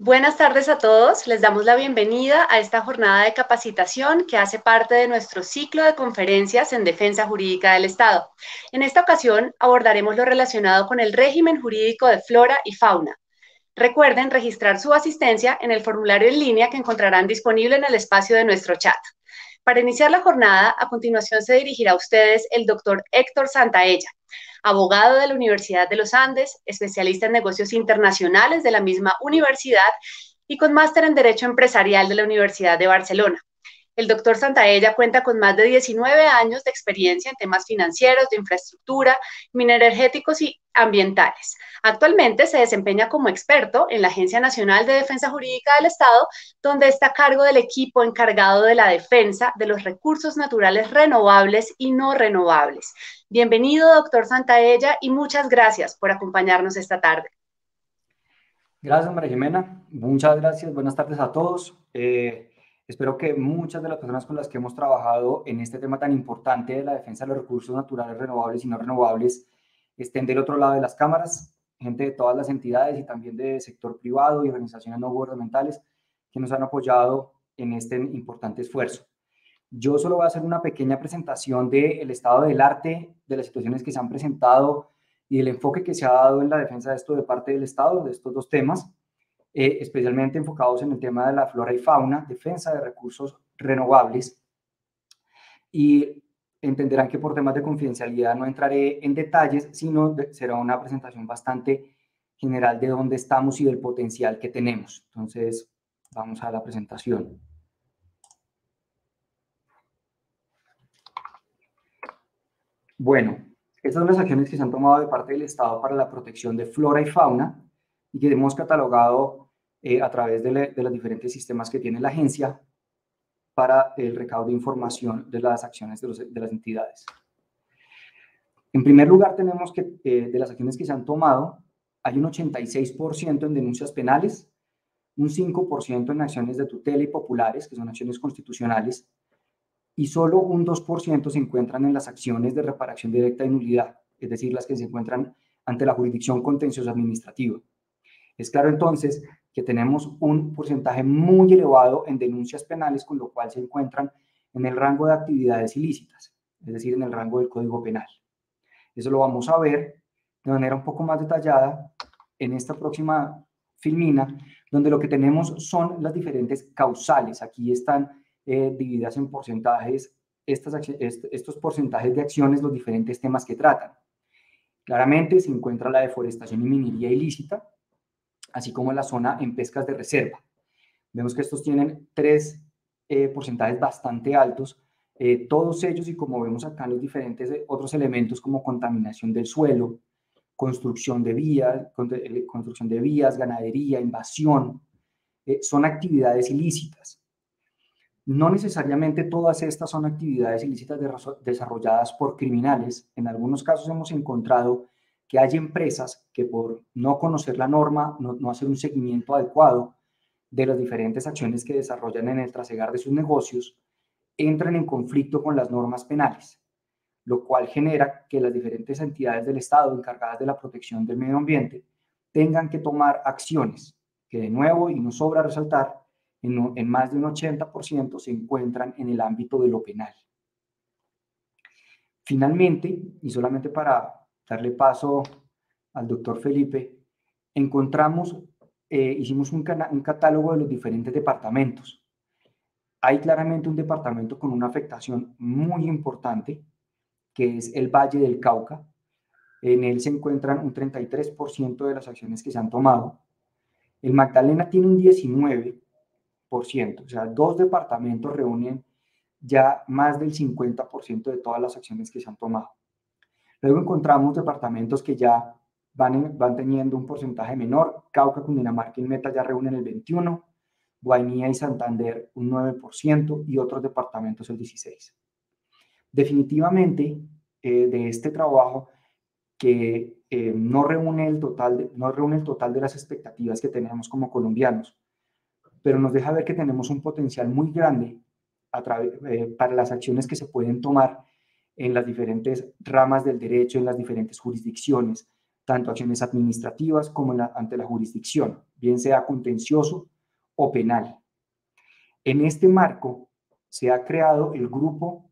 Buenas tardes a todos. Les damos la bienvenida a esta jornada de capacitación que hace parte de nuestro ciclo de conferencias en defensa jurídica del Estado. En esta ocasión abordaremos lo relacionado con el régimen jurídico de flora y fauna. Recuerden registrar su asistencia en el formulario en línea que encontrarán disponible en el espacio de nuestro chat. Para iniciar la jornada, a continuación se dirigirá a ustedes el doctor Héctor Santaella, abogado de la Universidad de los Andes, especialista en negocios internacionales de la misma universidad y con máster en Derecho Empresarial de la Universidad de Barcelona. El doctor Santaella cuenta con más de 19 años de experiencia en temas financieros, de infraestructura, energéticos y ambientales. Actualmente se desempeña como experto en la Agencia Nacional de Defensa Jurídica del Estado, donde está a cargo del equipo encargado de la defensa de los recursos naturales renovables y no renovables. Bienvenido, doctor Santaella, y muchas gracias por acompañarnos esta tarde. Gracias, María Jimena. Muchas gracias. Buenas tardes a todos. Eh, Espero que muchas de las personas con las que hemos trabajado en este tema tan importante de la defensa de los recursos naturales renovables y no renovables estén del otro lado de las cámaras, gente de todas las entidades y también de sector privado y organizaciones no gubernamentales que nos han apoyado en este importante esfuerzo. Yo solo voy a hacer una pequeña presentación del estado del arte, de las situaciones que se han presentado y el enfoque que se ha dado en la defensa de esto de parte del Estado, de estos dos temas. Eh, especialmente enfocados en el tema de la flora y fauna, defensa de recursos renovables. Y entenderán que por temas de confidencialidad no entraré en detalles, sino será una presentación bastante general de dónde estamos y del potencial que tenemos. Entonces, vamos a la presentación. Bueno, estas son las acciones que se han tomado de parte del Estado para la protección de flora y fauna y que hemos catalogado eh, a través de, los diferentes sistemas que tiene la agencia para el recaudo de información de las acciones de, las entidades. En primer lugar, tenemos que eh, de las acciones que se han tomado, hay un 86% en denuncias penales, un 5% en acciones de tutela y populares, que son acciones constitucionales, y solo un 2% se encuentran en las acciones de reparación directa de nulidad, es decir, las que se encuentran ante la jurisdicción contencioso administrativa. Es claro entonces que tenemos un porcentaje muy elevado en denuncias penales, con lo cual se encuentran en el rango de actividades ilícitas, es decir, en el rango del Código Penal. Eso lo vamos a ver de manera un poco más detallada en esta próxima filmina, donde lo que tenemos son las diferentes causales. Aquí están eh, divididas en porcentajes, estas, estos porcentajes de acciones, los diferentes temas que tratan. Claramente se encuentra la deforestación y minería ilícita, así como la zona en pescas de reserva. Vemos que estos tienen tres eh, porcentajes bastante altos, eh, todos ellos y como vemos acá los diferentes eh, otros elementos como contaminación del suelo, construcción de vías, construcción de vías, ganadería, invasión, son actividades ilícitas. No necesariamente todas estas son actividades ilícitas desarrolladas por criminales. En algunos casos hemos encontrado que hay empresas que por no conocer la norma, no, hacer un seguimiento adecuado de las diferentes acciones que desarrollan en el trasegar de sus negocios, entran en conflicto con las normas penales, lo cual genera que las diferentes entidades del Estado encargadas de la protección del medio ambiente tengan que tomar acciones que de nuevo, y nos sobra resaltar, en, en más de un 80% se encuentran en el ámbito de lo penal. Finalmente, y solamente para darle paso al doctor Felipe, encontramos, eh, hicimos un, un catálogo de los diferentes departamentos. Hay claramente un departamento con una afectación muy importante, que es el Valle del Cauca. En él se encuentran un 33% de las acciones que se han tomado. El Magdalena tiene un 19%, o sea, dos departamentos reúnen ya más del 50% de todas las acciones que se han tomado. Luego encontramos departamentos que ya van, van teniendo un porcentaje menor. Cauca, Cundinamarca y Meta ya reúnen el 21%, Guainía y Santander un 9% y otros departamentos el 16%. Definitivamente, eh, de este trabajo que eh, no, reúne el total de, no reúne el total de las expectativas que tenemos como colombianos, pero nos deja ver que tenemos un potencial muy grande eh, para las acciones que se pueden tomar en las diferentes ramas del derecho, en las diferentes jurisdicciones, tanto acciones administrativas como ante la jurisdicción, bien sea contencioso o penal. En este marco se ha creado el Grupo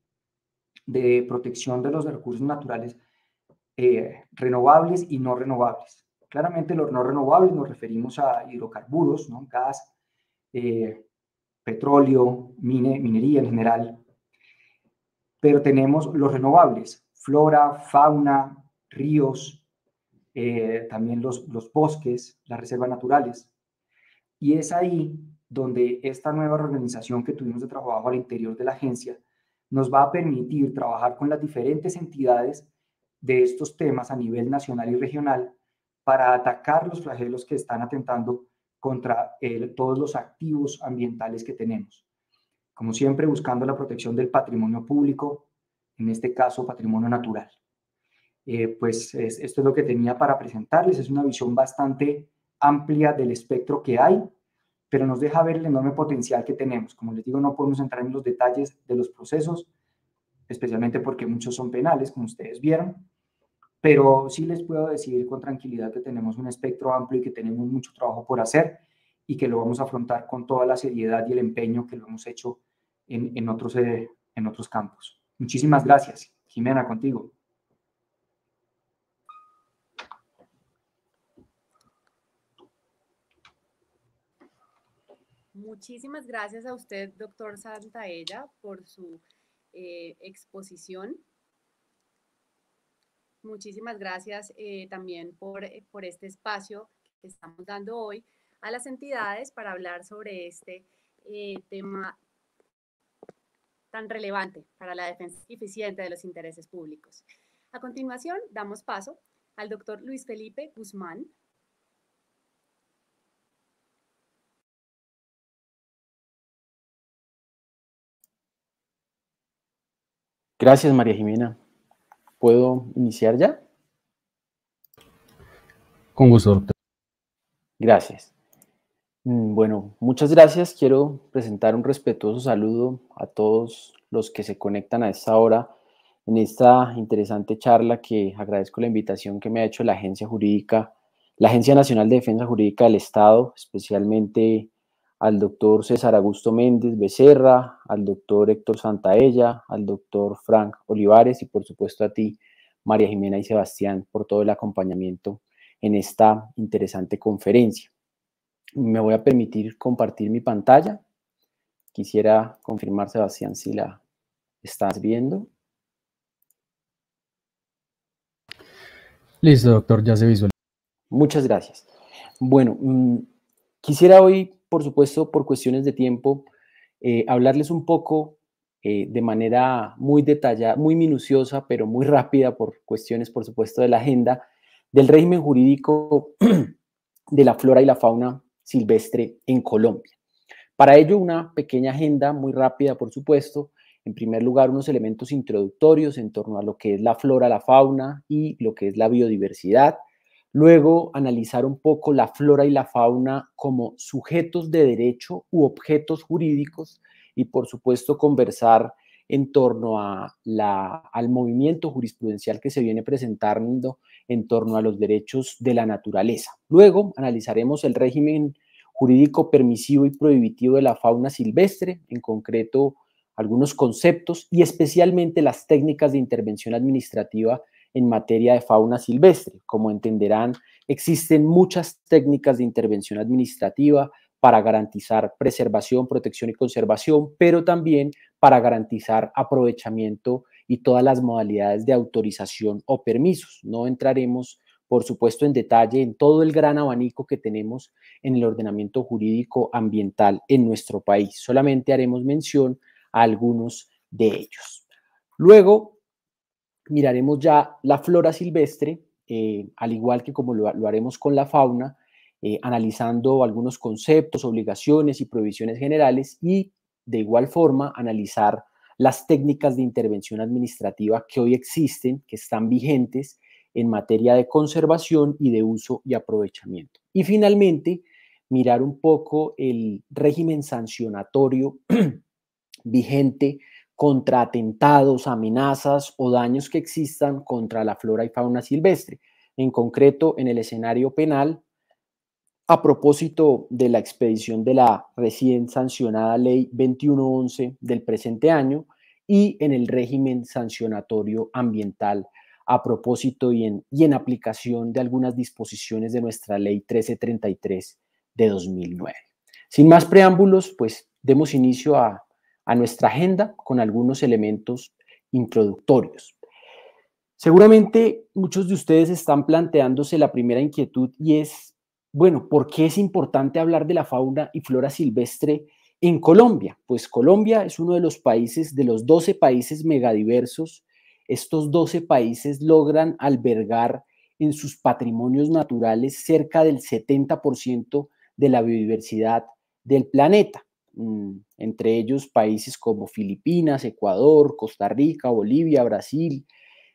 de Protección de los Recursos Naturales eh, Renovables y No Renovables. Claramente los no renovables nos referimos a hidrocarburos, gas, eh, petróleo, minería en general, pero tenemos los renovables, flora, fauna, ríos, eh, también los, bosques, las reservas naturales. Y es ahí donde esta nueva organización que tuvimos de trabajo al interior de la agencia nos va a permitir trabajar con las diferentes entidades de estos temas a nivel nacional y regional para atacar los flagelos que están atentando contra eh, todos los activos ambientales que tenemos como siempre buscando la protección del patrimonio público, en este caso patrimonio natural. Eh, pues esto es lo que tenía para presentarles, es una visión bastante amplia del espectro que hay, pero nos deja ver el enorme potencial que tenemos. Como les digo, no podemos entrar en los detalles de los procesos, especialmente porque muchos son penales, como ustedes vieron, pero sí les puedo decir con tranquilidad que tenemos un espectro amplio y que tenemos mucho trabajo por hacer y que lo vamos a afrontar con toda la seriedad y el empeño que lo hemos hecho en, otros, eh, en otros campos. Muchísimas gracias. Jimena, contigo. Muchísimas gracias a usted, doctor Santaella, por su eh, exposición. Muchísimas gracias eh, también por, por este espacio que estamos dando hoy a las entidades para hablar sobre este eh, tema tan relevante para la defensa eficiente de los intereses públicos. A continuación, damos paso al doctor Luis Felipe Guzmán, Gracias, María Jimena. ¿Puedo iniciar ya? Con gusto, Gracias. Mm, bueno, muchas gracias. Quiero presentar un respetuoso saludo a todos los que se conectan a esta hora en esta interesante charla que agradezco la invitación que me ha hecho la Agencia Jurídica, la Agencia Nacional de Defensa Jurídica del Estado, especialmente al doctor César Augusto Méndez Becerra, al doctor Héctor Santaella, al doctor Frank Olivares y por supuesto a ti, María Jimena y Sebastián, por todo el acompañamiento en esta interesante conferencia. Me voy a permitir compartir mi pantalla. Quisiera confirmar, Sebastián, si la estás viendo. Listo, doctor, ya se visualiza. Muchas gracias. Bueno, mm, quisiera hoy, por supuesto, por cuestiones de tiempo, eh, hablarles un poco eh, de manera muy detallada, muy minuciosa, pero muy rápida por cuestiones, por supuesto, de la agenda, del régimen jurídico de la flora y la fauna silvestre en Colombia. Para ello, una pequeña agenda muy rápida, por supuesto. En primer lugar, unos elementos introductorios en torno a lo que es la flora, la fauna y lo que es la biodiversidad. Luego, analizar un poco la flora y la fauna como sujetos de derecho u objetos jurídicos y, por supuesto, conversar en torno a la, al movimiento jurisprudencial que se viene presentando en torno a los derechos de la naturaleza. Luego analizaremos el régimen jurídico permisivo y prohibitivo de la fauna silvestre, en concreto algunos conceptos y especialmente las técnicas de intervención administrativa en materia de fauna silvestre. Como entenderán, existen muchas técnicas de intervención administrativa para garantizar preservación, protección y conservación, pero también para garantizar aprovechamiento y todas las modalidades de autorización o permisos. No entraremos, por supuesto, en detalle en todo el gran abanico que tenemos en el ordenamiento jurídico ambiental en nuestro país. Solamente haremos mención a algunos de ellos. Luego, miraremos ya la flora silvestre, eh, al igual que como lo, haremos con la fauna, eh, analizando algunos conceptos, obligaciones y prohibiciones generales y de igual forma analizar las técnicas de intervención administrativa que hoy existen, que están vigentes en materia de conservación y de uso y aprovechamiento. Y finalmente, mirar un poco el régimen sancionatorio vigente contra atentados, amenazas o daños que existan contra la flora y fauna silvestre. En concreto, en el escenario penal, a propósito de la expedición de la recién sancionada Ley 2111 del presente año y en el régimen sancionatorio ambiental a propósito y en, y en aplicación de algunas disposiciones de nuestra Ley 1333 de 2009. Sin más preámbulos, pues demos inicio a, a nuestra agenda con algunos elementos introductorios. Seguramente muchos de ustedes están planteándose la primera inquietud y es bueno, ¿por qué es importante hablar de la fauna y flora silvestre en Colombia? Pues Colombia es uno de los países, de los 12 países megadiversos. Estos 12 países logran albergar en sus patrimonios naturales cerca del 70% de la biodiversidad del planeta. Mm, entre ellos países como Filipinas, Ecuador, Costa Rica, Bolivia, Brasil,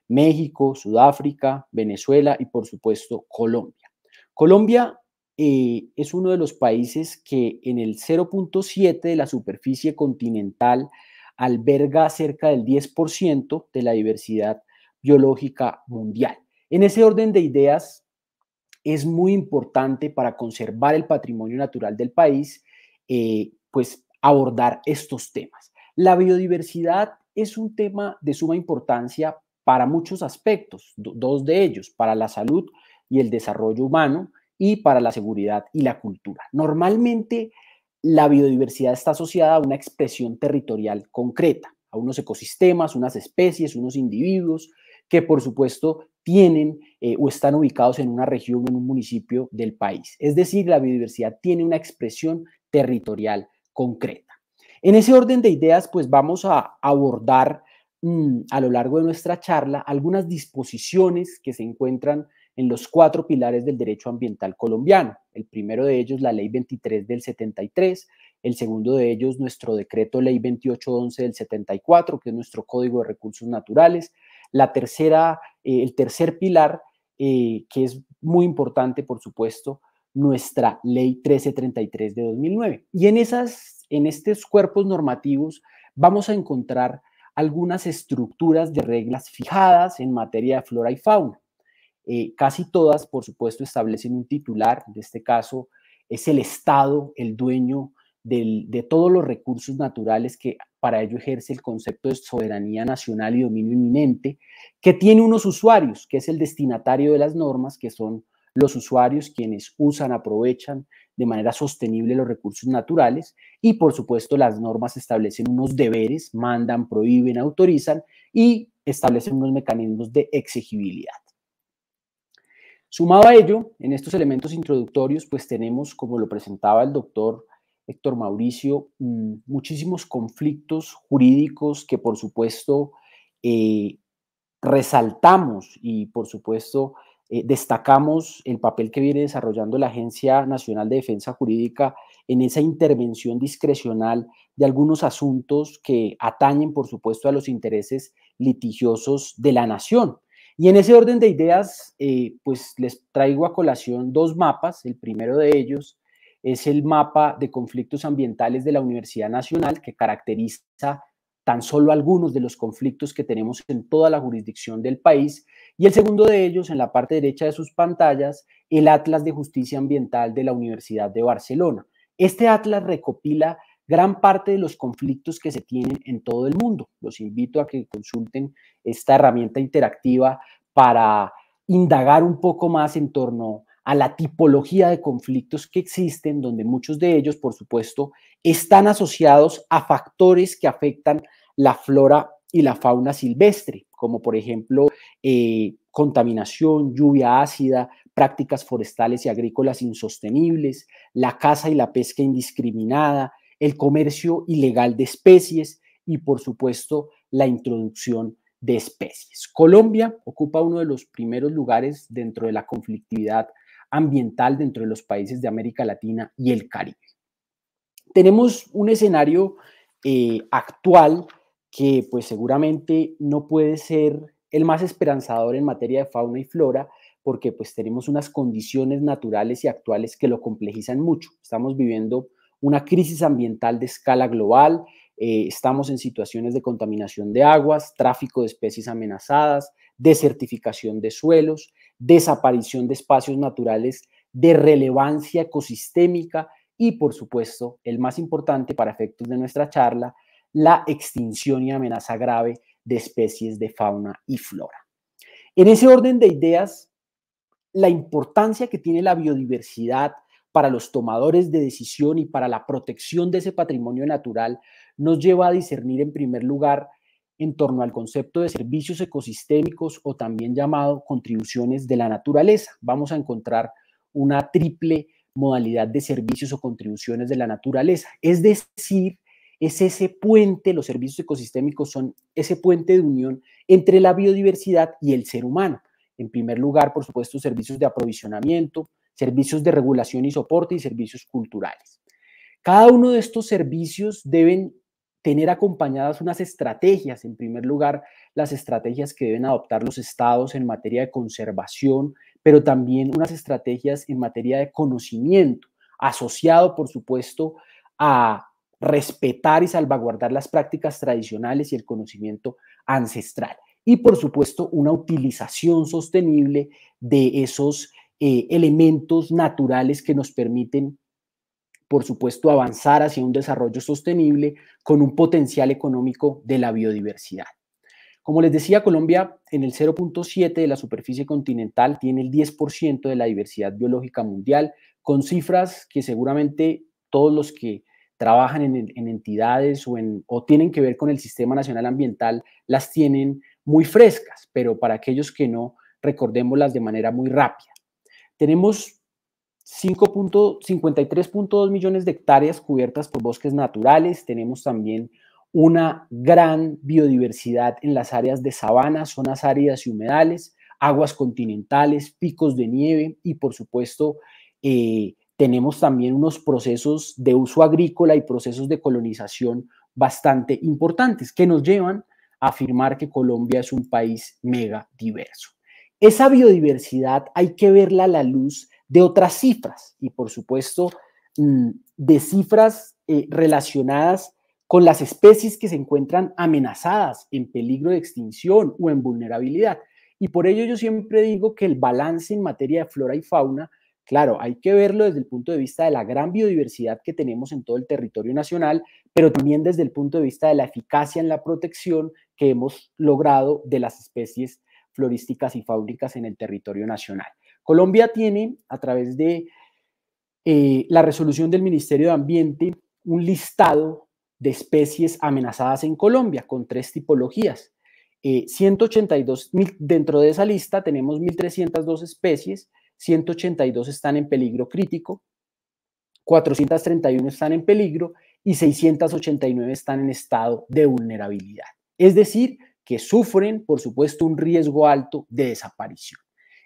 México, Sudáfrica, Venezuela y por supuesto Colombia. Colombia eh, es uno de los países que en el 0.7 de la superficie continental alberga cerca del 10% de la diversidad biológica mundial. En ese orden de ideas, es muy importante para conservar el patrimonio natural del país, eh, pues abordar estos temas. La biodiversidad es un tema de suma importancia para muchos aspectos, dos de ellos, para la salud y el desarrollo humano, y para la seguridad y la cultura. Normalmente la biodiversidad está asociada a una expresión territorial concreta, a unos ecosistemas, unas especies, unos individuos que por supuesto tienen eh, o están ubicados en una región o en un municipio del país. Es decir, la biodiversidad tiene una expresión territorial concreta. En ese orden de ideas, pues vamos a abordar mm, a lo largo de nuestra charla algunas disposiciones que se encuentran en los cuatro pilares del derecho ambiental colombiano. El primero de ellos, la ley 23 del 73, el segundo de ellos, nuestro decreto ley 2811 del 74, que es nuestro Código de Recursos Naturales, la tercera, eh, el tercer pilar, eh, que es muy importante, por supuesto, nuestra ley 1333 de 2009. Y en, esas, en estos cuerpos normativos vamos a encontrar algunas estructuras de reglas fijadas en materia de flora y fauna. Eh, casi todas, por supuesto, establecen un titular, en este caso es el Estado el dueño de todos los recursos naturales que para ello ejerce el concepto de soberanía nacional y dominio inminente, que tiene unos usuarios, que es el destinatario de las normas, que son los usuarios quienes usan, aprovechan de manera sostenible los recursos naturales y por supuesto las normas establecen unos deberes, mandan, prohíben, autorizan y establecen unos mecanismos de exigibilidad. Sumado a ello, en estos elementos introductorios, pues tenemos, como lo presentaba el doctor Héctor Mauricio, mm, muchísimos conflictos jurídicos que por supuesto eh, resaltamos y por supuesto eh, destacamos el papel que viene desarrollando la Agencia Nacional de Defensa Jurídica en esa intervención discrecional de algunos asuntos que atañen, por supuesto, a los intereses litigiosos de la nación. Y en ese orden de ideas, eh, pues les traigo a colación dos mapas. El primero de ellos es el mapa de conflictos ambientales de la Universidad Nacional, que caracteriza tan solo algunos de los conflictos que tenemos en toda la jurisdicción del país. Y el segundo de ellos, en la parte derecha de sus pantallas, el Atlas de Justicia Ambiental de la Universidad de Barcelona. Este atlas recopila gran parte de los conflictos que se tienen en todo el mundo. Los invito a que consulten esta herramienta interactiva para indagar un poco más en torno a la tipología de conflictos que existen, donde muchos de ellos, por supuesto, están asociados a factores que afectan la flora y la fauna silvestre, como por ejemplo eh, contaminación, lluvia ácida, prácticas forestales y agrícolas insostenibles, la caza y la pesca indiscriminada, el comercio ilegal de especies y, por supuesto, la introducción de especies. Colombia ocupa uno de los primeros lugares dentro de la conflictividad ambiental dentro de los países de América Latina y el Caribe. Tenemos un escenario eh, actual que pues seguramente no puede ser el más esperanzador en materia de fauna y flora porque pues tenemos unas condiciones naturales y actuales que lo complejizan mucho. Estamos viviendo una crisis ambiental de escala global, eh, estamos en situaciones de contaminación de aguas, tráfico de especies amenazadas, desertificación de suelos, desaparición de espacios naturales de relevancia ecosistémica y, por supuesto, el más importante para efectos de nuestra charla, la extinción y amenaza grave de especies de fauna y flora. En ese orden de ideas, la importancia que tiene la biodiversidad para los tomadores de decisión y para la protección de ese patrimonio natural nos lleva a discernir en primer lugar en torno al concepto de servicios ecosistémicos o también llamado contribuciones de la naturaleza. Vamos a encontrar una triple modalidad de servicios o contribuciones de la naturaleza. Es decir, es ese puente, los servicios ecosistémicos son ese puente de unión entre la biodiversidad y el ser humano. En primer lugar, por supuesto, servicios de aprovisionamiento, servicios de regulación y soporte y servicios culturales. Cada uno de estos servicios deben tener acompañadas unas estrategias, en primer lugar, las estrategias que deben adoptar los estados en materia de conservación, pero también unas estrategias en materia de conocimiento, asociado, por supuesto, a respetar y salvaguardar las prácticas tradicionales y el conocimiento ancestral. Y, por supuesto, una utilización sostenible de esos eh, elementos naturales que nos permiten, por supuesto, avanzar hacia un desarrollo sostenible con un potencial económico de la biodiversidad. Como les decía, Colombia en el 0.7 de la superficie continental tiene el 10% de la diversidad biológica mundial, con cifras que seguramente todos los que trabajan en, entidades o, o tienen que ver con el Sistema Nacional Ambiental las tienen muy frescas, pero para aquellos que no, recordémoslas de manera muy rápida. Tenemos 53.2 millones de hectáreas cubiertas por bosques naturales. Tenemos también una gran biodiversidad en las áreas de sabanas, zonas áridas y humedales, aguas continentales, picos de nieve y por supuesto eh, tenemos también unos procesos de uso agrícola y procesos de colonización bastante importantes que nos llevan a afirmar que Colombia es un país mega diverso. Esa biodiversidad hay que verla a la luz de otras cifras y por supuesto mm, de cifras eh, relacionadas con las especies que se encuentran amenazadas, en peligro de extinción o en vulnerabilidad. Y por ello yo siempre digo que el balance en materia de flora y fauna, claro, hay que verlo desde el punto de vista de la gran biodiversidad que tenemos en todo el territorio nacional, pero también desde el punto de vista de la eficacia en la protección que hemos logrado de las especies florísticas y fábricas en el territorio nacional. Colombia tiene, a través de eh, la resolución del Ministerio de Ambiente, un listado de especies amenazadas en Colombia con tres tipologías. Eh, dentro de esa lista tenemos 1.302 especies, 182 están en peligro crítico, 431 están en peligro y 689 están en estado de vulnerabilidad. Es decir, que sufren, por supuesto, un riesgo alto de desaparición.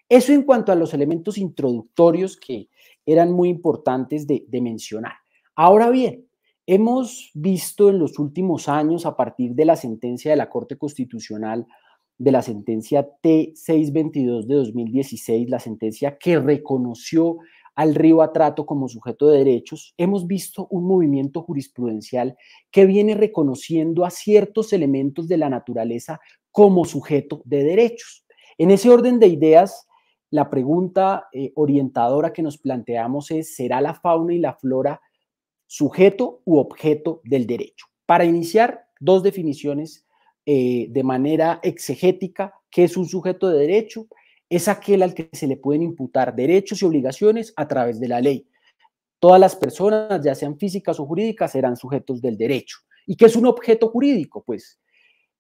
Eso en cuanto a los elementos introductorios que eran muy importantes de, de mencionar. Ahora bien, hemos visto en los últimos años, a partir de la sentencia de la Corte Constitucional, de la sentencia T622 de 2016, la sentencia que reconoció al río Atrato como sujeto de derechos, hemos visto un movimiento jurisprudencial que viene reconociendo a ciertos elementos de la naturaleza como sujeto de derechos. En ese orden de ideas, la pregunta eh, orientadora que nos planteamos es, ¿será la fauna y la flora sujeto u objeto del derecho? Para iniciar, dos definiciones eh, de manera exegética, ¿qué es un sujeto de derecho? es aquel al que se le pueden imputar derechos y obligaciones a través de la ley. Todas las personas, ya sean físicas o jurídicas, serán sujetos del derecho. ¿Y qué es un objeto jurídico? Pues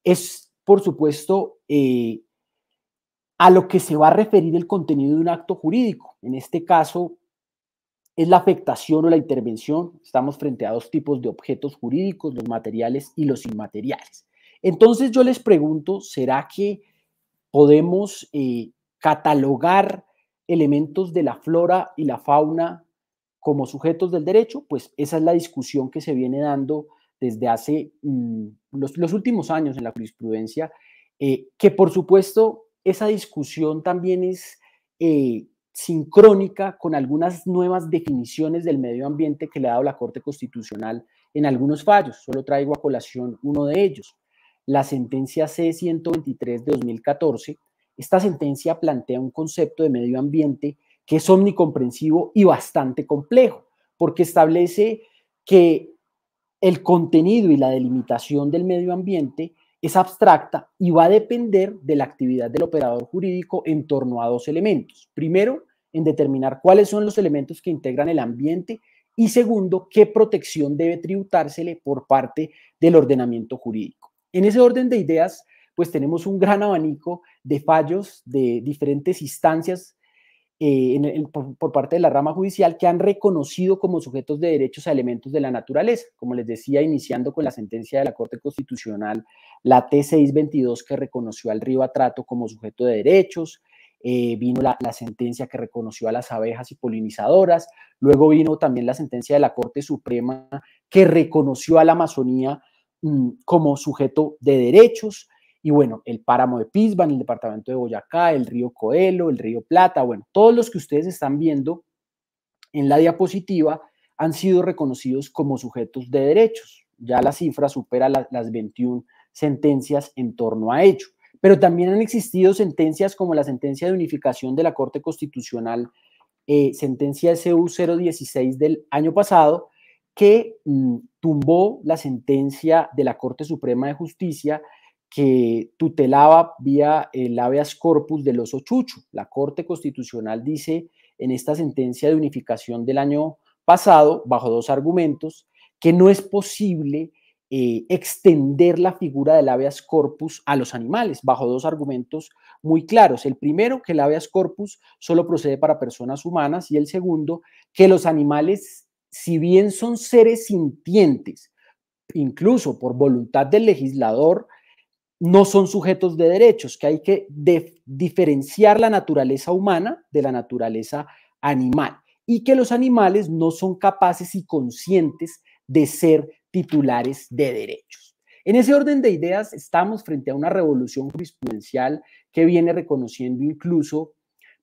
es, por supuesto, eh, a lo que se va a referir el contenido de un acto jurídico. En este caso, es la afectación o la intervención. Estamos frente a dos tipos de objetos jurídicos, los materiales y los inmateriales. Entonces yo les pregunto, ¿será que podemos eh, catalogar elementos de la flora y la fauna como sujetos del derecho, pues esa es la discusión que se viene dando desde hace mm, los, últimos años en la jurisprudencia, eh, que por supuesto esa discusión también es eh, sincrónica con algunas nuevas definiciones del medio ambiente que le ha dado la Corte Constitucional en algunos fallos. Solo traigo a colación uno de ellos, la sentencia C-123 de 2014, esta sentencia plantea un concepto de medio ambiente que es omnicomprensivo y bastante complejo, porque establece que el contenido y la delimitación del medio ambiente es abstracta y va a depender de la actividad del operador jurídico en torno a dos elementos. Primero, en determinar cuáles son los elementos que integran el ambiente y segundo, qué protección debe tributársele por parte del ordenamiento jurídico. En ese orden de ideas, pues tenemos un gran abanico de fallos de diferentes instancias eh, por, parte de la rama judicial que han reconocido como sujetos de derechos a elementos de la naturaleza, como les decía, iniciando con la sentencia de la Corte Constitucional, la T622 que reconoció al río Atrato como sujeto de derechos, eh, vino la, sentencia que reconoció a las abejas y polinizadoras, luego vino también la sentencia de la Corte Suprema que reconoció a la Amazonía mm, como sujeto de derechos, y bueno, el páramo de Pisban, el departamento de Boyacá, el río Coelho, el río Plata, bueno, todos los que ustedes están viendo en la diapositiva han sido reconocidos como sujetos de derechos. Ya la cifra supera las 21 sentencias en torno a ello. Pero también han existido sentencias como la sentencia de unificación de la Corte Constitucional, eh, sentencia SU 016 del año pasado, que mm, tumbó la sentencia de la Corte Suprema de Justicia que tutelaba vía el habeas corpus del oso Chucho. La Corte Constitucional dice en esta sentencia de unificación del año pasado, bajo dos argumentos, que no es posible eh, extender la figura del habeas corpus a los animales, bajo dos argumentos muy claros. El primero, que el habeas corpus solo procede para personas humanas, y el segundo, que los animales, si bien son seres sintientes, incluso por voluntad del legislador, no son sujetos de derechos, que hay que diferenciar la naturaleza humana de la naturaleza animal y que los animales no son capaces y conscientes de ser titulares de derechos. En ese orden de ideas estamos frente a una revolución jurisprudencial que viene reconociendo incluso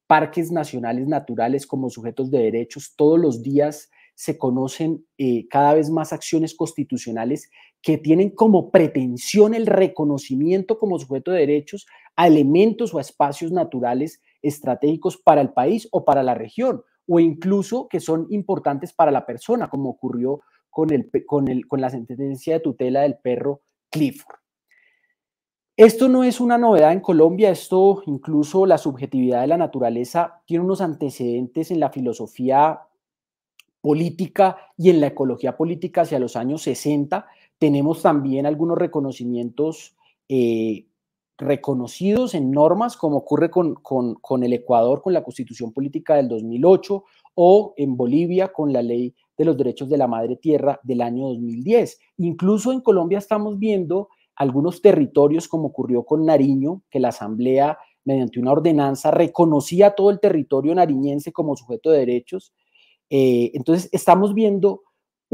parques nacionales naturales como sujetos de derechos. Todos los días se conocen eh, cada vez más acciones constitucionales que tienen como pretensión el reconocimiento como sujeto de derechos a elementos o a espacios naturales estratégicos para el país o para la región, o incluso que son importantes para la persona, como ocurrió con, el, con la sentencia de tutela del perro Clifford. Esto no es una novedad en Colombia, esto incluso la subjetividad de la naturaleza tiene unos antecedentes en la filosofía política y en la ecología política hacia los años 60, tenemos también algunos reconocimientos eh, reconocidos en normas, como ocurre con, con, con, el Ecuador, con la Constitución Política del 2008, o en Bolivia, con la Ley de los Derechos de la Madre Tierra del año 2010. Incluso en Colombia estamos viendo algunos territorios, como ocurrió con Nariño, que la Asamblea, mediante una ordenanza, reconocía todo el territorio nariñense como sujeto de derechos. Eh, entonces, estamos viendo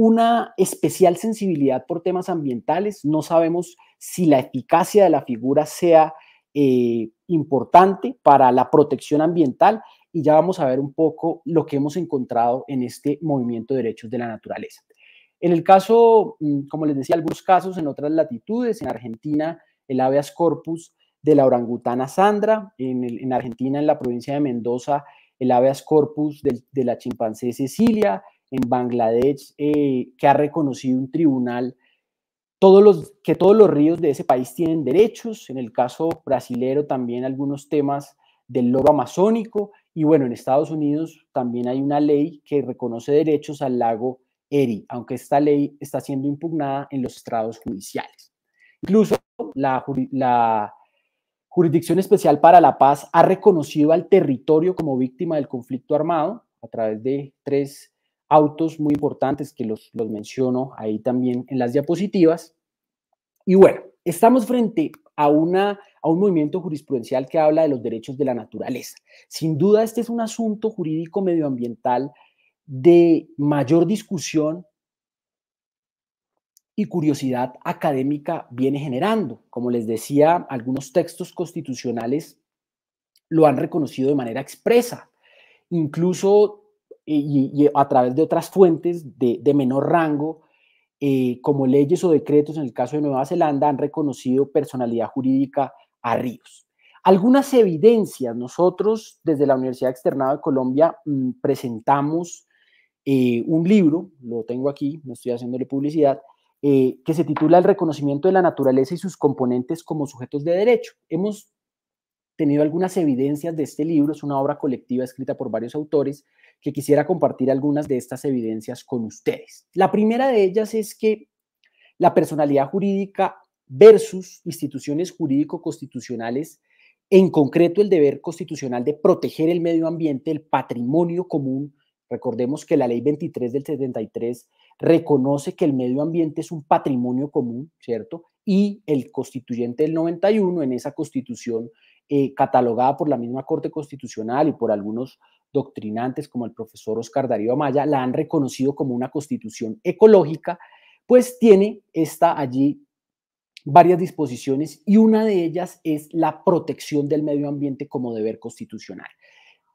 una especial sensibilidad por temas ambientales. No sabemos si la eficacia de la figura sea eh, importante para la protección ambiental y ya vamos a ver un poco lo que hemos encontrado en este movimiento de derechos de la naturaleza. En el caso, mm, como les decía, algunos casos en otras latitudes, en Argentina, el habeas corpus de la orangutana Sandra, en, Argentina, en la provincia de Mendoza, el habeas corpus de, de la chimpancé Cecilia, en Bangladesh eh, que ha reconocido un tribunal todos los, que todos los ríos de ese país tienen derechos, en el caso brasilero también algunos temas del loro amazónico, y bueno, en Estados Unidos también hay una ley que reconoce derechos al lago Erie, aunque esta ley está siendo impugnada en los estrados judiciales. Incluso la, la Jurisdicción Especial para la Paz ha reconocido al territorio como víctima del conflicto armado a través de tres autos muy importantes que los, los menciono ahí también en las diapositivas. Y bueno, estamos frente a, una, a un movimiento jurisprudencial que habla de los derechos de la naturaleza. Sin duda, este es un asunto jurídico medioambiental de mayor discusión y curiosidad académica viene generando. Como les decía, algunos textos constitucionales lo han reconocido de manera expresa. Incluso y, a través de otras fuentes de, menor rango, eh, como leyes o decretos, en el caso de Nueva Zelanda, han reconocido personalidad jurídica a Ríos. Algunas evidencias, nosotros desde la Universidad Externada de Colombia mm, presentamos eh, un libro, lo tengo aquí, no estoy haciéndole publicidad, eh, que se titula El reconocimiento de la naturaleza y sus componentes como sujetos de derecho. Hemos tenido algunas evidencias de este libro, es una obra colectiva escrita por varios autores, que quisiera compartir algunas de estas evidencias con ustedes. La primera de ellas es que la personalidad jurídica versus instituciones jurídico-constitucionales, en concreto el deber constitucional de proteger el medio ambiente, el patrimonio común. Recordemos que la ley 23 del 73 reconoce que el medio ambiente es un patrimonio común, ¿cierto? Y el constituyente del 91, en esa constitución eh, catalogada por la misma Corte Constitucional y por algunos doctrinantes como el profesor Oscar Darío Amaya la han reconocido como una constitución ecológica, pues tiene está allí varias disposiciones y una de ellas es la protección del medio ambiente como deber constitucional.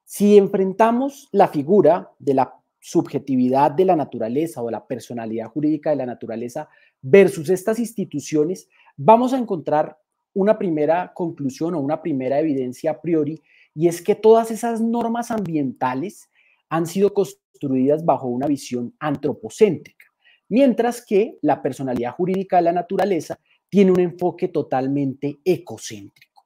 Si enfrentamos la figura de la subjetividad de la naturaleza o la personalidad jurídica de la naturaleza versus estas instituciones, vamos a encontrar una primera conclusión o una primera evidencia a priori y es que todas esas normas ambientales han sido construidas bajo una visión antropocéntrica, mientras que la personalidad jurídica de la naturaleza tiene un enfoque totalmente ecocéntrico.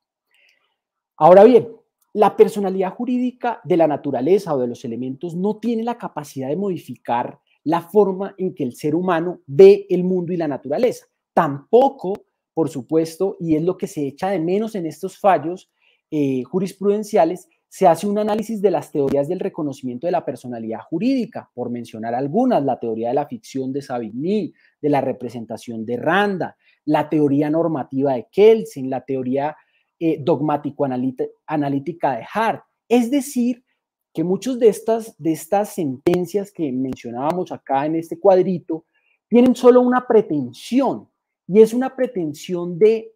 Ahora bien, la personalidad jurídica de la naturaleza o de los elementos no tiene la capacidad de modificar la forma en que el ser humano ve el mundo y la naturaleza. Tampoco, por supuesto, y es lo que se echa de menos en estos fallos, eh, jurisprudenciales, se hace un análisis de las teorías del reconocimiento de la personalidad jurídica, por mencionar algunas, la teoría de la ficción de Savigny, de la representación de Randa, la teoría normativa de Kelsen, la teoría eh, dogmático-analítica de Hart. Es decir, que muchas de estas, de estas sentencias que mencionábamos acá en este cuadrito tienen solo una pretensión, y es una pretensión de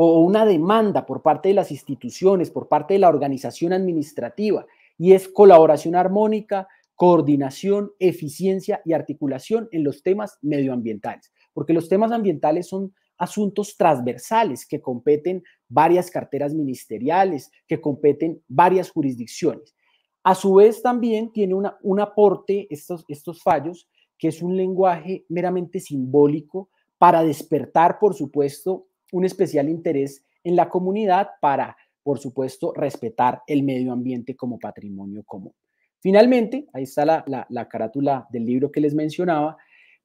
o una demanda por parte de las instituciones, por parte de la organización administrativa, y es colaboración armónica, coordinación, eficiencia y articulación en los temas medioambientales, porque los temas ambientales son asuntos transversales que competen varias carteras ministeriales, que competen varias jurisdicciones. A su vez también tiene un aporte estos, estos fallos, que es un lenguaje meramente simbólico para despertar, por supuesto, un especial interés en la comunidad para, por supuesto, respetar el medio ambiente como patrimonio común. Finalmente, ahí está la, carátula del libro que les mencionaba,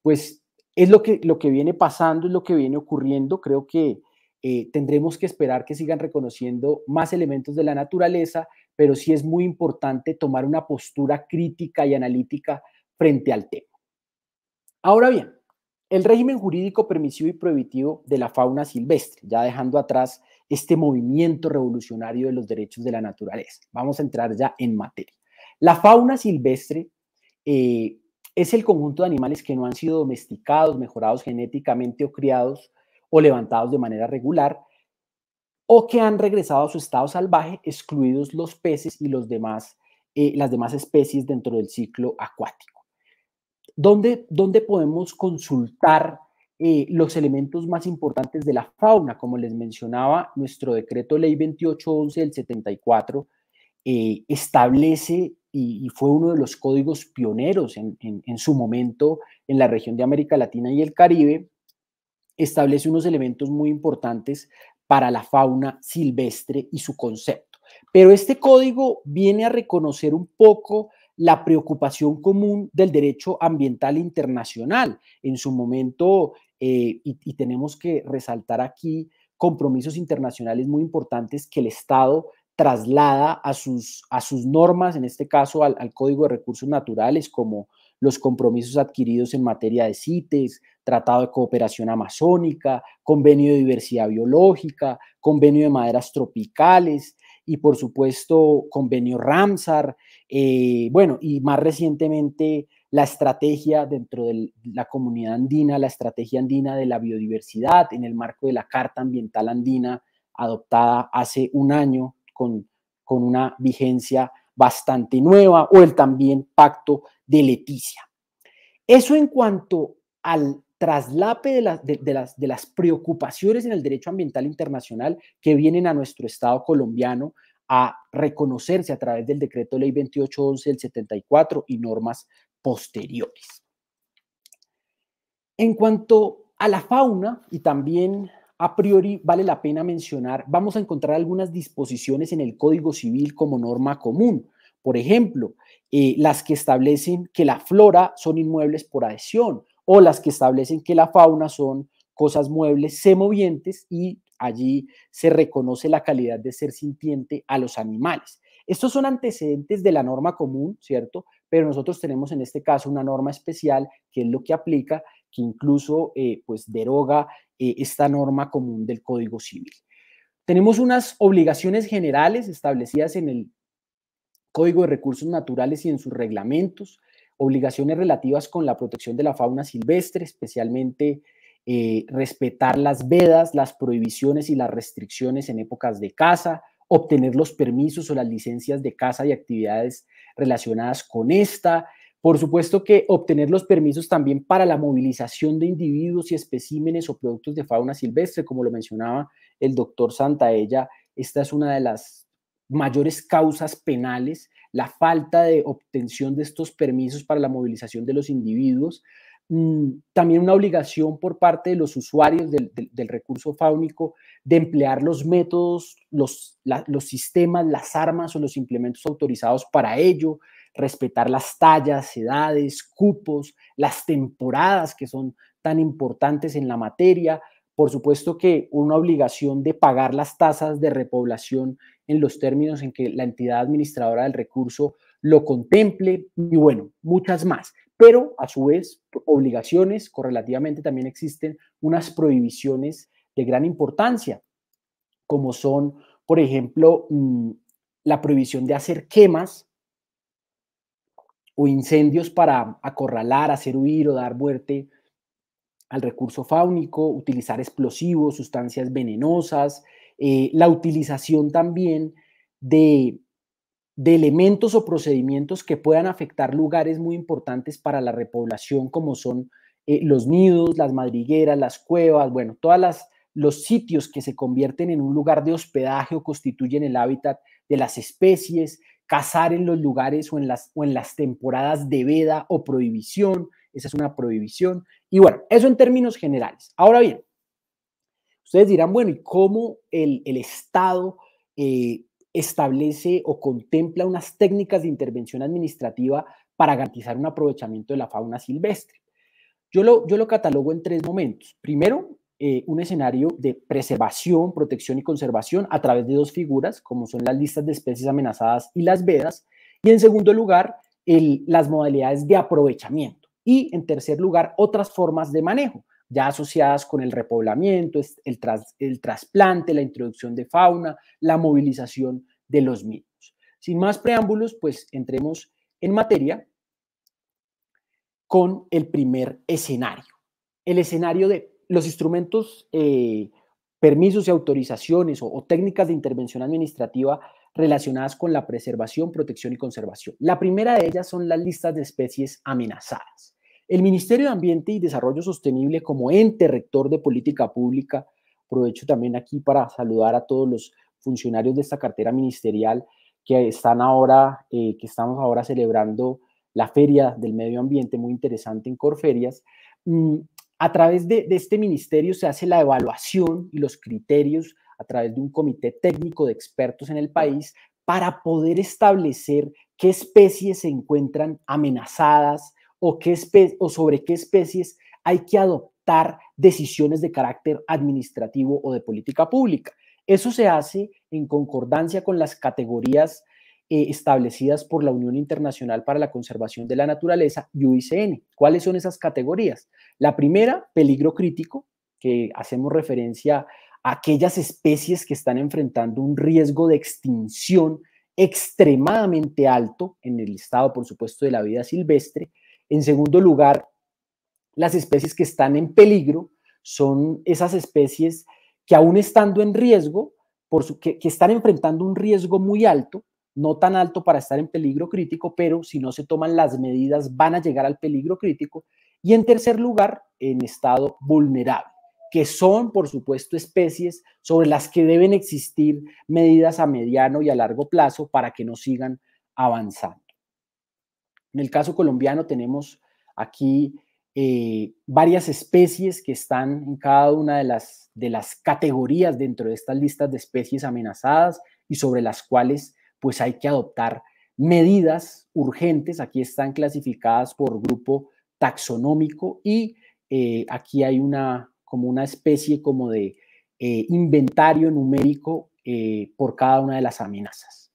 pues es lo que, lo que viene pasando, es lo que viene ocurriendo. Creo que eh, tendremos que esperar que sigan reconociendo más elementos de la naturaleza, pero sí es muy importante tomar una postura crítica y analítica frente al tema. Ahora bien, el régimen jurídico permisivo y prohibitivo de la fauna silvestre, ya dejando atrás este movimiento revolucionario de los derechos de la naturaleza. Vamos a entrar ya en materia. La fauna silvestre eh, es el conjunto de animales que no han sido domesticados, mejorados genéticamente o criados o levantados de manera regular o que han regresado a su estado salvaje, excluidos los peces y los demás, eh, las demás especies dentro del ciclo acuático. ¿Dónde, podemos consultar eh, los elementos más importantes de la fauna? Como les mencionaba, nuestro decreto ley 2811 del 74 eh, establece y, fue uno de los códigos pioneros en su momento en la región de América Latina y el Caribe, establece unos elementos muy importantes para la fauna silvestre y su concepto. Pero este código viene a reconocer un poco la preocupación común del derecho ambiental internacional. En su momento, eh, y, tenemos que resaltar aquí compromisos internacionales muy importantes que el Estado traslada a sus, a sus normas, en este caso al, al, Código de Recursos Naturales, como los compromisos adquiridos en materia de CITES, Tratado de Cooperación Amazónica, Convenio de Diversidad Biológica, Convenio de Maderas Tropicales, y por supuesto convenio Ramsar, eh, bueno, y más recientemente la estrategia dentro de la comunidad andina, la estrategia andina de la biodiversidad en el marco de la Carta Ambiental Andina adoptada hace un año con, con una vigencia bastante nueva, o el también Pacto de Leticia. Eso en cuanto al traslape de, las, preocupaciones en el derecho ambiental internacional que vienen a nuestro Estado colombiano a reconocerse a través del decreto ley 2811 del 74 y normas posteriores. En cuanto a la fauna, y también a priori vale la pena mencionar, vamos a encontrar algunas disposiciones en el Código Civil como norma común. Por ejemplo, eh, las que establecen que la flora son inmuebles por adhesión, o las que establecen que la fauna son cosas muebles semovientes y allí se reconoce la calidad de ser sintiente a los animales. Estos son antecedentes de la norma común, ¿cierto? Pero nosotros tenemos en este caso una norma especial que es lo que aplica, que incluso eh, pues deroga eh, esta norma común del Código Civil. Tenemos unas obligaciones generales establecidas en el Código de Recursos Naturales y en sus reglamentos obligaciones relativas con la protección de la fauna silvestre, especialmente eh, respetar las vedas, las prohibiciones y las restricciones en épocas de caza, obtener los permisos o las licencias de caza y actividades relacionadas con esta. Por supuesto que obtener los permisos también para la movilización de individuos y especímenes o productos de fauna silvestre, como lo mencionaba el doctor Santaella, esta es una de las mayores causas penales la falta de obtención de estos permisos para la movilización de los individuos, mm, también una obligación por parte de los usuarios del, recurso fáunico de emplear los métodos, los, los sistemas, las armas o los implementos autorizados para ello, respetar las tallas, edades, cupos, las temporadas que son tan importantes en la materia, por supuesto que una obligación de pagar las tasas de repoblación en los términos en que la entidad administradora del recurso lo contemple y bueno, muchas más. Pero a su vez, obligaciones correlativamente también existen unas prohibiciones de gran importancia, como son, por ejemplo, mm, la prohibición de hacer quemas o incendios para acorralar, hacer huir o dar muerte al recurso fáunico, utilizar explosivos, sustancias venenosas, eh, la utilización también de, elementos o procedimientos que puedan afectar lugares muy importantes para la repoblación, como son eh, los nidos, las madrigueras, las cuevas, bueno, todos los sitios que se convierten en un lugar de hospedaje o constituyen el hábitat de las especies, cazar en los lugares o en las, o en las temporadas de veda o prohibición, esa es una prohibición, y bueno, eso en términos generales. Ahora bien, ustedes dirán, bueno, ¿y cómo el, Estado eh, establece o contempla unas técnicas de intervención administrativa para garantizar un aprovechamiento de la fauna silvestre? Yo lo, yo lo catalogo en tres momentos. Primero, eh, un escenario de preservación, protección y conservación a través de dos figuras, como son las listas de especies amenazadas y las vedas. Y en segundo lugar, las modalidades de aprovechamiento. Y en tercer lugar, otras formas de manejo, ya asociadas con el repoblamiento, el, trasplante, la introducción de fauna, la movilización de los mismos. Sin más preámbulos, pues entremos en materia con el primer escenario, el escenario de los instrumentos, eh, permisos y autorizaciones o técnicas de intervención administrativa relacionadas con la preservación, protección y conservación. La primera de ellas son las listas de especies amenazadas. El Ministerio de Ambiente y Desarrollo Sostenible como ente rector de política pública, aprovecho también aquí para saludar a todos los funcionarios de esta cartera ministerial que están ahora, eh, que estamos ahora celebrando la Feria del Medio Ambiente, muy interesante en Corferias. Mm, a través de este ministerio se hace la evaluación y los criterios a través de un comité técnico de expertos en el país para poder establecer qué especies se encuentran amenazadas, o, sobre qué especies hay que adoptar decisiones de carácter administrativo o de política pública. Eso se hace en concordancia con las categorías eh, establecidas por la Unión Internacional para la Conservación de la Naturaleza, UICN. ¿Cuáles son esas categorías? La primera, peligro crítico, que hacemos referencia a aquellas especies que están enfrentando un riesgo de extinción extremadamente alto en el estado, por supuesto, de la vida silvestre en segundo lugar, las especies que están en peligro son esas especies que aún estando en riesgo, por que están enfrentando un riesgo muy alto, no tan alto para estar en peligro crítico, pero si no se toman las medidas van a llegar al peligro crítico. Y en tercer lugar, en estado vulnerable, que son, por supuesto, especies sobre las que deben existir medidas a mediano y a largo plazo para que no sigan avanzando. En el caso colombiano tenemos aquí eh, varias especies que están en cada una de las, de las categorías dentro de estas listas de especies amenazadas y sobre las cuales pues hay que adoptar medidas urgentes. Aquí están clasificadas por grupo taxonómico y eh, aquí hay una como una especie como de eh, inventario numérico por cada una de las amenazas.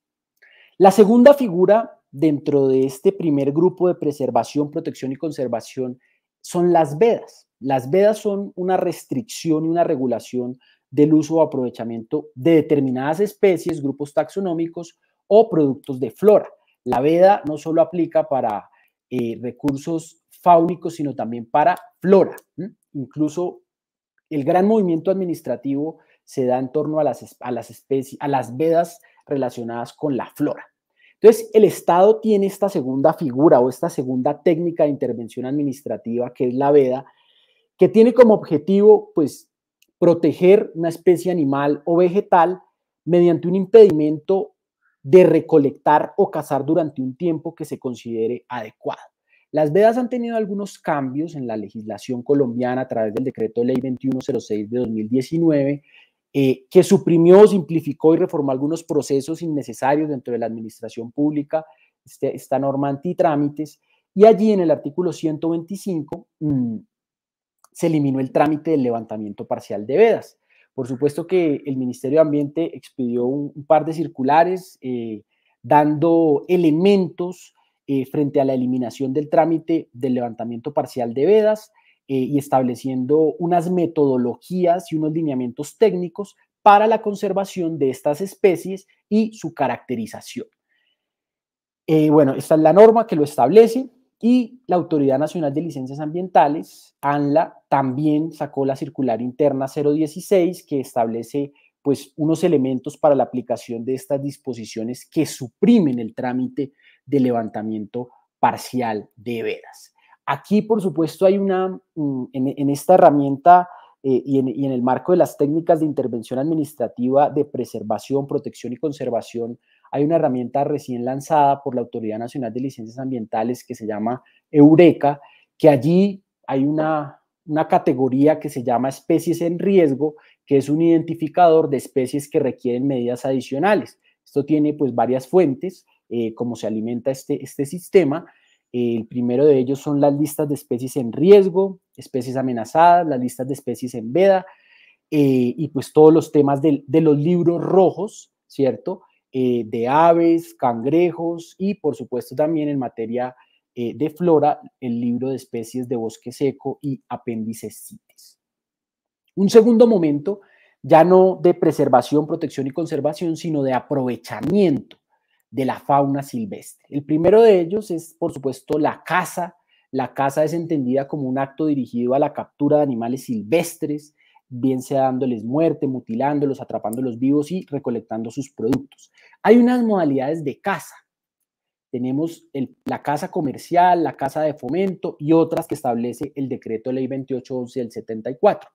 La segunda figura dentro de este primer grupo de preservación, protección y conservación son las vedas. Las vedas son una restricción y una regulación del uso o aprovechamiento de determinadas especies, grupos taxonómicos o productos de flora. La veda no solo aplica para eh, recursos fáunicos, sino también para flora. Incluso el gran movimiento administrativo se da en torno a las especies, a las vedas relacionadas con la flora. Entonces, el Estado tiene esta segunda figura o esta segunda técnica de intervención administrativa, que es la veda, que tiene como objetivo, pues, proteger una especie animal o vegetal mediante un impedimento de recolectar o cazar durante un tiempo que se considere adecuado. Las vedas han tenido algunos cambios en la legislación colombiana a través del decreto ley 2106 de 2019 eh, que suprimió, simplificó y reformó algunos procesos innecesarios dentro de la administración pública, este, esta norma antitrámites, y allí en el artículo 125 mm, se eliminó el trámite del levantamiento parcial de vedas. Por supuesto que el Ministerio de Ambiente expidió un, par de circulares eh, dando elementos eh, frente a la eliminación del trámite del levantamiento parcial de vedas, eh, y estableciendo unas metodologías y unos lineamientos técnicos para la conservación de estas especies y su caracterización. Eh, bueno, esta es la norma que lo establece y la Autoridad Nacional de Licencias Ambientales, ANLA, también sacó la circular interna 016 que establece pues unos elementos para la aplicación de estas disposiciones que suprimen el trámite de levantamiento parcial de veras. Aquí, por supuesto, hay una, mm, en, esta herramienta eh, y, en, el marco de las técnicas de intervención administrativa de preservación, protección y conservación, hay una herramienta recién lanzada por la Autoridad Nacional de Licencias Ambientales que se llama Eureka, que allí hay una, categoría que se llama especies en riesgo, que es un identificador de especies que requieren medidas adicionales. Esto tiene pues varias fuentes, eh, como se alimenta este, este sistema, el primero de ellos son las listas de especies en riesgo, especies amenazadas, las listas de especies en veda eh, y pues todos los temas de, los libros rojos, ¿cierto? Eh, de aves, cangrejos y por supuesto también en materia eh, de flora, el libro de especies de bosque seco y apéndices CITES. Un segundo momento, ya no de preservación, protección y conservación, sino de aprovechamiento de la fauna silvestre. El primero de ellos es, por supuesto, la caza. La caza es entendida como un acto dirigido a la captura de animales silvestres, bien sea dándoles muerte, mutilándolos, atrapándolos vivos y recolectando sus productos. Hay unas modalidades de caza. Tenemos la caza comercial, la caza de fomento y otras que establece el decreto ley 2811 del 74.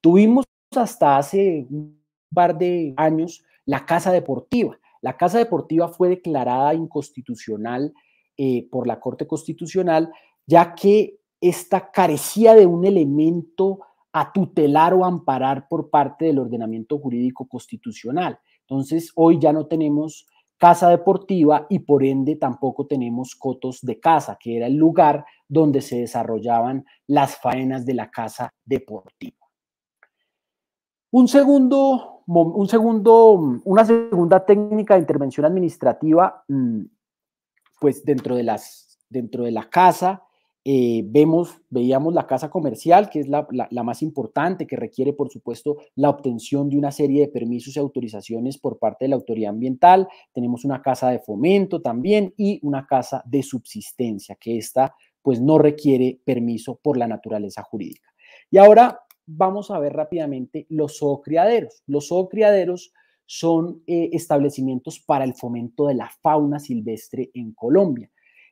Tuvimos hasta hace un par de años la caza deportiva, la Casa Deportiva fue declarada inconstitucional eh, por la Corte Constitucional, ya que esta carecía de un elemento a tutelar o amparar por parte del ordenamiento jurídico constitucional. Entonces, hoy ya no tenemos casa deportiva y por ende tampoco tenemos cotos de casa, que era el lugar donde se desarrollaban las faenas de la casa deportiva. Un segundo un segundo, una segunda técnica de intervención administrativa, mm, pues dentro de, las, dentro de la casa, eh, vemos, veíamos la casa comercial, que es la, la, más importante, que requiere, por supuesto, la obtención de una serie de permisos y autorizaciones por parte de la autoridad ambiental. Tenemos una casa de fomento también y una casa de subsistencia, que esta, pues, no requiere permiso por la naturaleza jurídica. Y ahora vamos a ver rápidamente los zoocriaderos. Los zoocriaderos son eh, establecimientos para el fomento de la fauna silvestre en Colombia.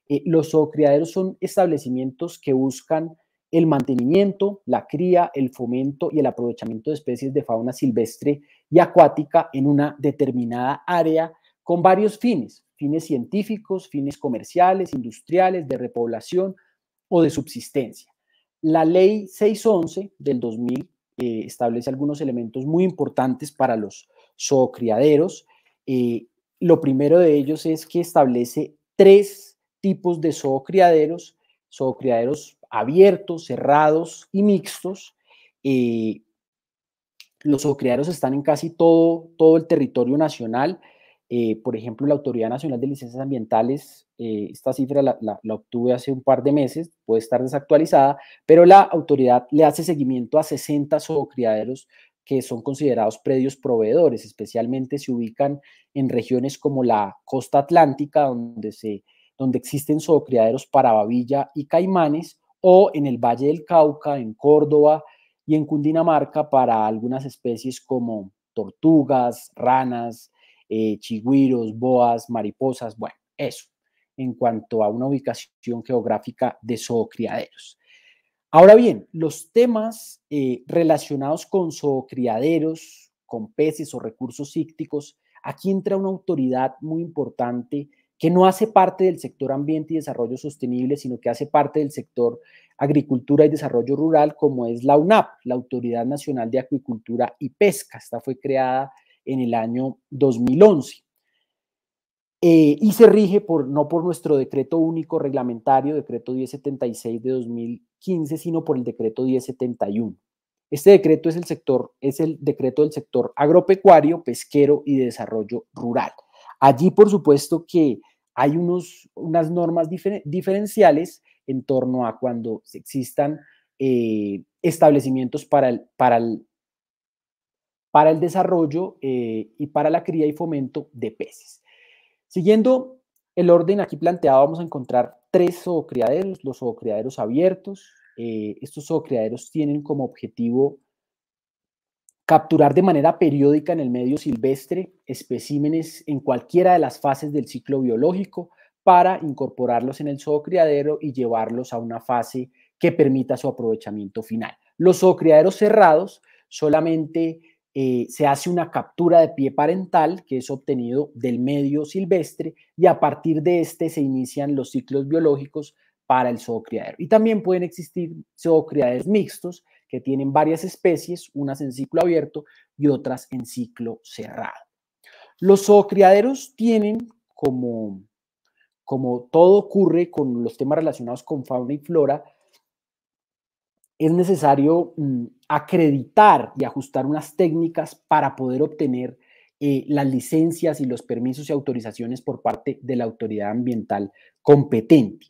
Eh, los zoocriaderos son establecimientos que buscan el mantenimiento, la cría, el fomento y el aprovechamiento de especies de fauna silvestre y acuática en una determinada área con varios fines, fines científicos, fines comerciales, industriales, de repoblación o de subsistencia. La ley 611 del 2000 eh, establece algunos elementos muy importantes para los zoocriaderos. Eh, lo primero de ellos es que establece tres tipos de zoocriaderos, zoocriaderos abiertos, cerrados y mixtos. Eh, los zoocriaderos están en casi todo, todo el territorio nacional. Eh, por ejemplo, la Autoridad Nacional de Licencias Ambientales, eh, esta cifra la, obtuve hace un par de meses, puede estar desactualizada, pero la autoridad le hace seguimiento a 60 zoocriaderos que son considerados predios proveedores, especialmente se ubican en regiones como la costa atlántica, donde, donde existen zoocriaderos para babilla y caimanes, o en el Valle del Cauca, en Córdoba y en Cundinamarca para algunas especies como tortugas, ranas, eh, chigüiros, boas, mariposas, bueno, eso en cuanto a una ubicación geográfica de zoocriaderos. Ahora bien, los temas eh, relacionados con zoocriaderos, con peces o recursos sícticos, aquí entra una autoridad muy importante que no hace parte del sector ambiente y desarrollo sostenible, sino que hace parte del sector agricultura y desarrollo rural, como es la UNAP, la Autoridad Nacional de Acuicultura y Pesca. Esta fue creada en el año 2011. Eh, y se rige por, no por nuestro decreto único reglamentario, decreto 1076 de 2015, sino por el decreto 1071. Este decreto es el sector, es el decreto del sector agropecuario, pesquero y de desarrollo rural. Allí, por supuesto, que hay unos, unas normas diferenciales en torno a cuando existan eh, establecimientos para para el para el desarrollo eh, y para la cría y fomento de peces. Siguiendo el orden aquí planteado, vamos a encontrar tres zoocriaderos, los zoocriaderos abiertos. Eh, estos zoocriaderos tienen como objetivo capturar de manera periódica en el medio silvestre especímenes en cualquiera de las fases del ciclo biológico para incorporarlos en el zoocriadero y llevarlos a una fase que permita su aprovechamiento final. Los zoocriaderos cerrados solamente eh, se hace una captura de pie parental que es obtenido del medio silvestre y a partir de este se inician los ciclos biológicos para el zoocriadero. Y también pueden existir zoocriaderos mixtos que tienen varias especies, unas en ciclo abierto y otras en ciclo cerrado. Los zoocriaderos tienen como todo ocurre con los temas relacionados con fauna y flora, es necesario mm, acreditar y ajustar unas técnicas para poder obtener eh, las licencias y los permisos y autorizaciones por parte de la autoridad ambiental competente.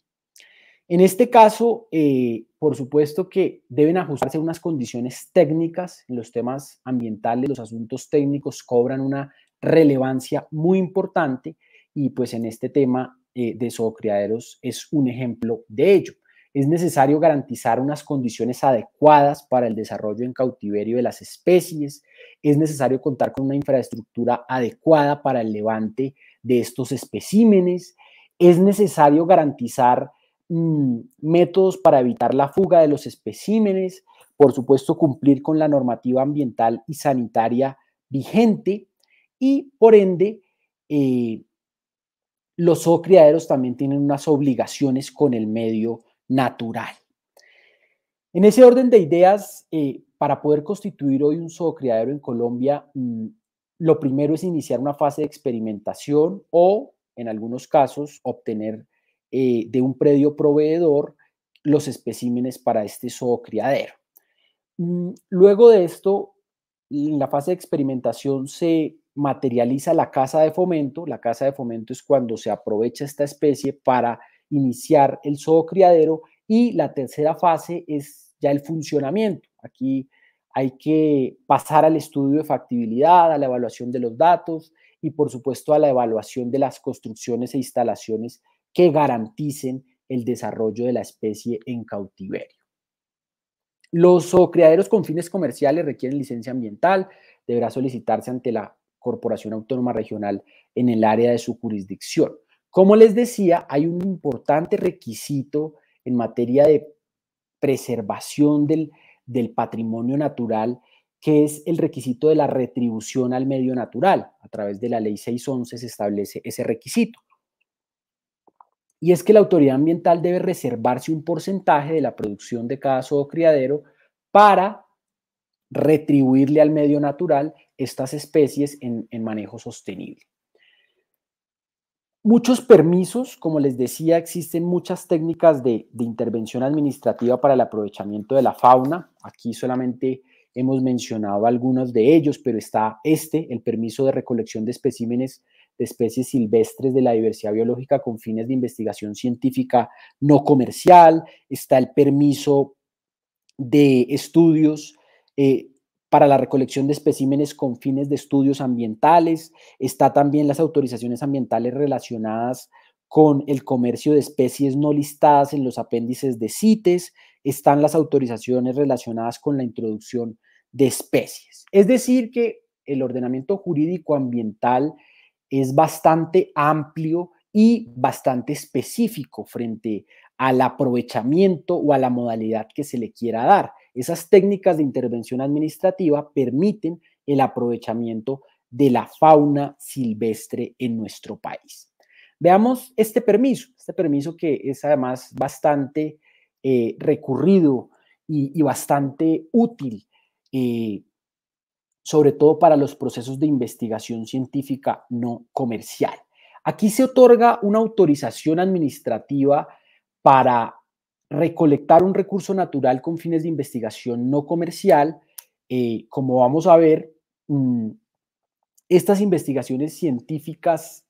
En este caso, eh, por supuesto que deben ajustarse unas condiciones técnicas los temas ambientales, los asuntos técnicos cobran una relevancia muy importante y pues en este tema eh, de zoocriaderos es un ejemplo de ello es necesario garantizar unas condiciones adecuadas para el desarrollo en cautiverio de las especies, es necesario contar con una infraestructura adecuada para el levante de estos especímenes, es necesario garantizar mm, métodos para evitar la fuga de los especímenes, por supuesto cumplir con la normativa ambiental y sanitaria vigente y por ende eh, los criaderos también tienen unas obligaciones con el medio natural. En ese orden de ideas, eh, para poder constituir hoy un zoocriadero en Colombia, mm, lo primero es iniciar una fase de experimentación o, en algunos casos, obtener eh, de un predio proveedor los especímenes para este zoocriadero. Mm, luego de esto, en la fase de experimentación se materializa la casa de fomento. La casa de fomento es cuando se aprovecha esta especie para iniciar el zoocriadero y la tercera fase es ya el funcionamiento. Aquí hay que pasar al estudio de factibilidad, a la evaluación de los datos y por supuesto a la evaluación de las construcciones e instalaciones que garanticen el desarrollo de la especie en cautiverio. Los criaderos con fines comerciales requieren licencia ambiental, deberá solicitarse ante la Corporación Autónoma Regional en el área de su jurisdicción. Como les decía, hay un importante requisito en materia de preservación del, patrimonio natural, que es el requisito de la retribución al medio natural. A través de la ley 611 se establece ese requisito. Y es que la autoridad ambiental debe reservarse un porcentaje de la producción de cada zoo criadero para retribuirle al medio natural estas especies en manejo sostenible. Muchos permisos, como les decía, existen muchas técnicas de, intervención administrativa para el aprovechamiento de la fauna. Aquí solamente hemos mencionado algunos de ellos, pero está este, el permiso de recolección de especímenes de especies silvestres de la diversidad biológica con fines de investigación científica no comercial. Está el permiso de estudios eh, para la recolección de especímenes con fines de estudios ambientales, está también las autorizaciones ambientales relacionadas con el comercio de especies no listadas en los apéndices de CITES, están las autorizaciones relacionadas con la introducción de especies. Es decir, que el ordenamiento jurídico ambiental es bastante amplio y bastante específico frente al aprovechamiento o a la modalidad que se le quiera dar. Esas técnicas de intervención administrativa permiten el aprovechamiento de la fauna silvestre en nuestro país. Veamos este permiso, este permiso que es además bastante eh, recurrido y, bastante útil, eh, sobre todo para los procesos de investigación científica no comercial. Aquí se otorga una autorización administrativa para recolectar un recurso natural con fines de investigación no comercial. Eh, como vamos a ver, mm, estas investigaciones científicas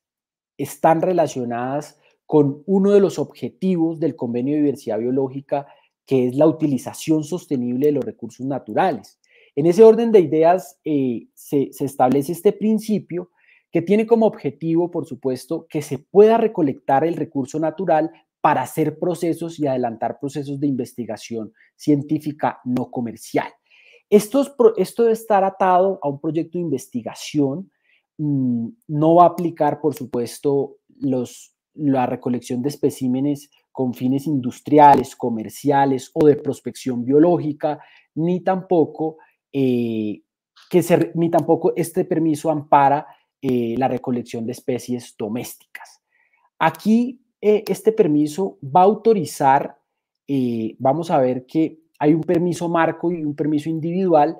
están relacionadas con uno de los objetivos del Convenio de Diversidad Biológica, que es la utilización sostenible de los recursos naturales. En ese orden de ideas eh, se establece este principio que tiene como objetivo, por supuesto, que se pueda recolectar el recurso natural para hacer procesos y adelantar procesos de investigación científica no comercial. esto de estar atado a un proyecto de investigación mm, no va a aplicar, por supuesto, los, la recolección de especímenes con fines industriales, comerciales o de prospección biológica, ni tampoco, eh, que ni tampoco este permiso ampara eh, la recolección de especies domésticas. Aquí eh, este permiso va a autorizar, eh, vamos a ver que hay un permiso marco y un permiso individual,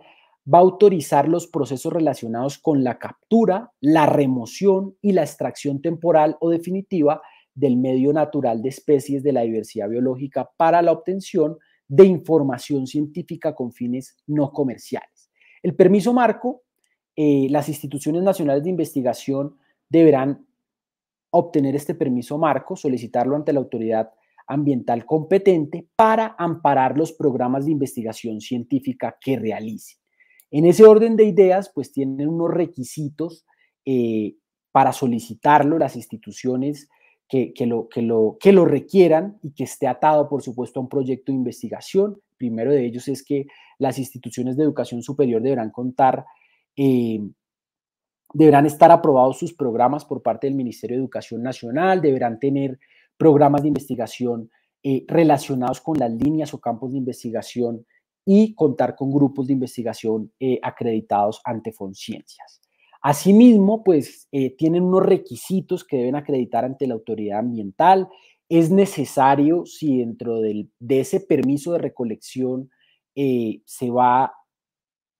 va a autorizar los procesos relacionados con la captura, la remoción y la extracción temporal o definitiva del medio natural de especies de la diversidad biológica para la obtención de información científica con fines no comerciales. El permiso marco, eh, las instituciones nacionales de investigación deberán obtener este permiso marco, solicitarlo ante la autoridad ambiental competente para amparar los programas de investigación científica que realice. En ese orden de ideas, pues tienen unos requisitos eh, para solicitarlo las instituciones que, lo, que, lo, que lo requieran y que esté atado, por supuesto, a un proyecto de investigación. Primero de ellos es que las instituciones de educación superior deberán contar eh, deberán estar aprobados sus programas por parte del Ministerio de Educación Nacional, deberán tener programas de investigación eh, relacionados con las líneas o campos de investigación y contar con grupos de investigación eh, acreditados ante Fonciencias. Asimismo, pues eh, tienen unos requisitos que deben acreditar ante la autoridad ambiental. Es necesario, si dentro de ese permiso de recolección se va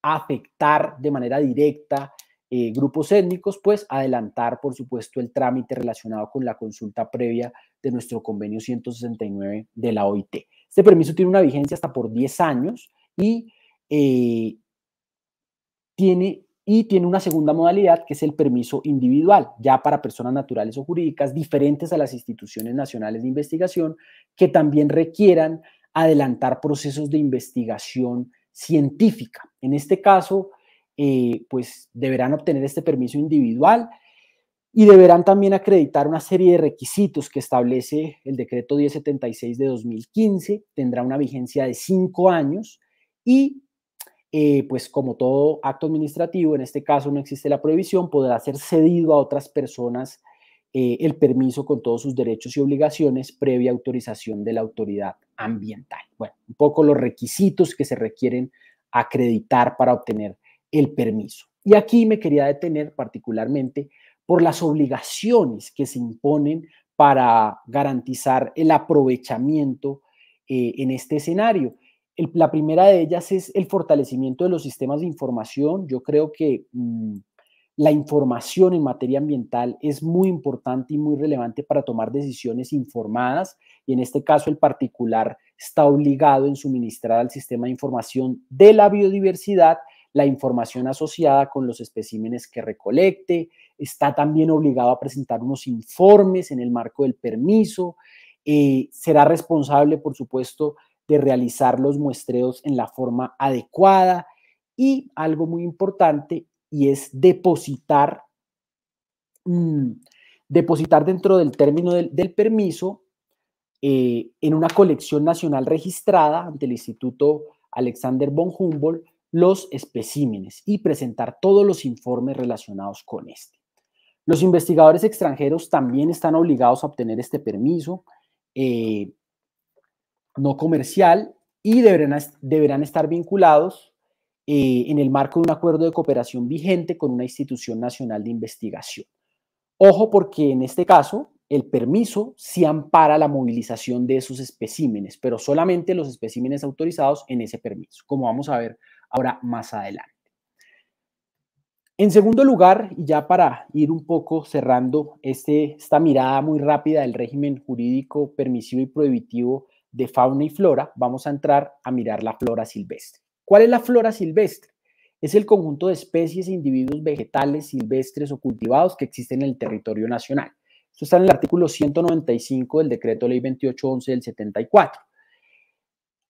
a afectar de manera directa eh, grupos étnicos, pues adelantar, por supuesto, el trámite relacionado con la consulta previa de nuestro convenio 169 de la OIT. Este permiso tiene una vigencia hasta por 10 años eh, y tiene una segunda modalidad que es el permiso individual, ya para personas naturales o jurídicas diferentes a las instituciones nacionales de investigación que también requieran adelantar procesos de investigación científica. En este caso, eh, pues deberán obtener este permiso individual y deberán también acreditar una serie de requisitos que establece el decreto 1076 de 2015, tendrá una vigencia de cinco años y eh, pues como todo acto administrativo, en este caso no existe la prohibición, podrá ser cedido a otras personas eh, el permiso con todos sus derechos y obligaciones previa autorización de la autoridad ambiental. Bueno, un poco los requisitos que se requieren acreditar para obtener el permiso. Y aquí me quería detener particularmente por las obligaciones que se imponen para garantizar el aprovechamiento eh, en este escenario. la primera de ellas es el fortalecimiento de los sistemas de información. Yo creo que mm, la información en materia ambiental es muy importante y muy relevante para tomar decisiones informadas y en este caso el particular está obligado en suministrar al sistema de información de la biodiversidad la información asociada con los especímenes que recolecte, está también obligado a presentar unos informes en el marco del permiso, eh, será responsable, por supuesto, de realizar los muestreos en la forma adecuada y algo muy importante y es depositar, mm, depositar dentro del término del, permiso eh, en una colección nacional registrada ante el Instituto Alexander von Humboldt los especímenes y presentar todos los informes relacionados con este. Los investigadores extranjeros también están obligados a obtener este permiso eh, no comercial y deberán, deberán estar vinculados eh, en el marco de un acuerdo de cooperación vigente con una institución nacional de investigación. Ojo porque en este caso el permiso se ampara la movilización de esos especímenes, pero solamente los especímenes autorizados en ese permiso, como vamos a ver ahora más adelante. En segundo lugar, y ya para ir un poco cerrando este, esta mirada muy rápida del régimen jurídico permisivo y prohibitivo de fauna y flora, vamos a entrar a mirar la flora silvestre. ¿Cuál es la flora silvestre? Es el conjunto de especies e individuos vegetales silvestres o cultivados que existen en el territorio nacional. Esto está en el artículo 195 del decreto ley 2811 del 74.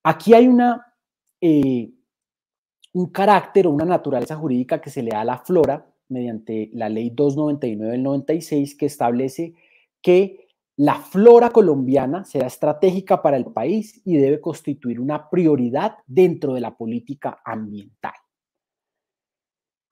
Aquí hay una eh, un carácter o una naturaleza jurídica que se le da a la flora mediante la ley 299 del 96 que establece que la flora colombiana será estratégica para el país y debe constituir una prioridad dentro de la política ambiental.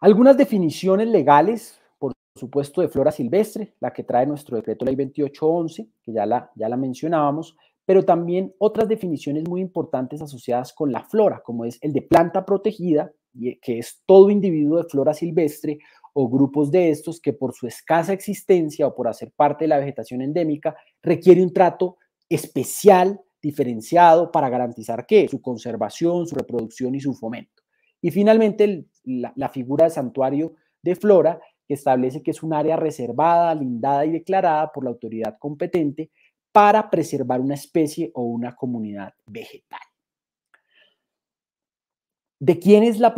Algunas definiciones legales, por supuesto, de flora silvestre, la que trae nuestro decreto ley 2811, que ya la, ya la mencionábamos, pero también otras definiciones muy importantes asociadas con la flora, como es el de planta protegida, que es todo individuo de flora silvestre o grupos de estos que por su escasa existencia o por hacer parte de la vegetación endémica requiere un trato especial, diferenciado, para garantizar que su conservación, su reproducción y su fomento. Y finalmente, la, la figura de santuario de flora, que establece que es un área reservada, lindada y declarada por la autoridad competente para preservar una especie o una comunidad vegetal. ¿De quién es la,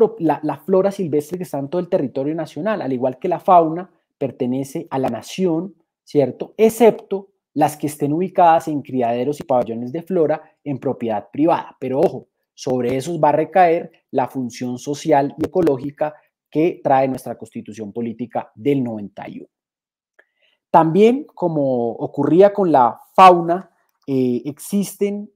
flora silvestre que está en todo el territorio nacional? Al igual que la fauna, pertenece a la nación, ¿cierto? Excepto las que estén ubicadas en criaderos y pabellones de flora en propiedad privada. Pero ojo, sobre esos va a recaer la función social y ecológica que trae nuestra constitución política del 91. También, como ocurría con la fauna, eh, existen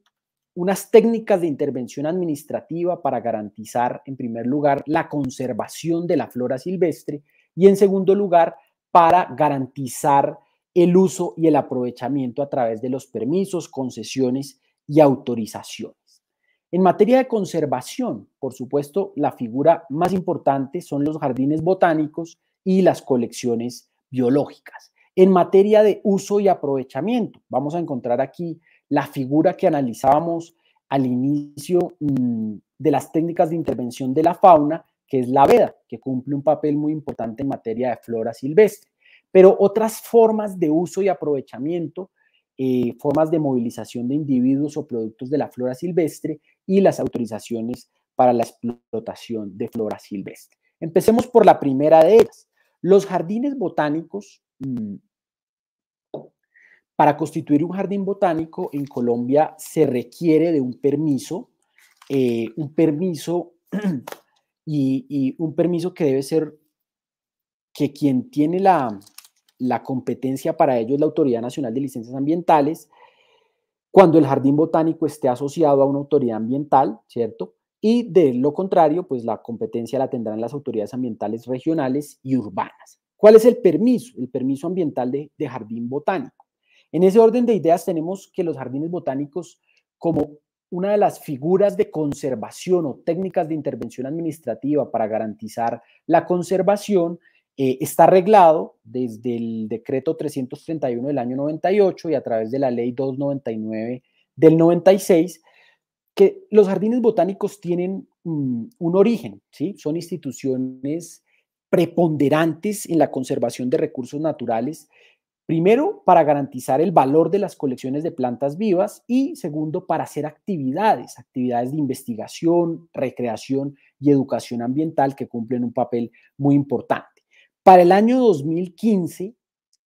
unas técnicas de intervención administrativa para garantizar, en primer lugar, la conservación de la flora silvestre y, en segundo lugar, para garantizar el uso y el aprovechamiento a través de los permisos, concesiones y autorizaciones. En materia de conservación, por supuesto, la figura más importante son los jardines botánicos y las colecciones biológicas. En materia de uso y aprovechamiento, vamos a encontrar aquí la figura que analizábamos al inicio mm, de las técnicas de intervención de la fauna, que es la veda, que cumple un papel muy importante en materia de flora silvestre. Pero otras formas de uso y aprovechamiento, eh, formas de movilización de individuos o productos de la flora silvestre y las autorizaciones para la explotación de flora silvestre. Empecemos por la primera de ellas. Los jardines botánicos Mm, para constituir un jardín botánico en Colombia se requiere de un permiso, eh, un permiso y, un permiso que debe ser que quien tiene la, la competencia para ello es la Autoridad Nacional de Licencias Ambientales, cuando el jardín botánico esté asociado a una autoridad ambiental, ¿cierto? Y de lo contrario, pues la competencia la tendrán las autoridades ambientales regionales y urbanas. ¿Cuál es el permiso? El permiso ambiental de, jardín botánico. En ese orden de ideas tenemos que los jardines botánicos como una de las figuras de conservación o técnicas de intervención administrativa para garantizar la conservación eh, está arreglado desde el decreto 331 del año 98 y a través de la ley 299 del 96, que los jardines botánicos tienen mm, un origen, ¿sí? son instituciones preponderantes en la conservación de recursos naturales, primero para garantizar el valor de las colecciones de plantas vivas y segundo para hacer actividades, actividades de investigación, recreación y educación ambiental que cumplen un papel muy importante. Para el año 2015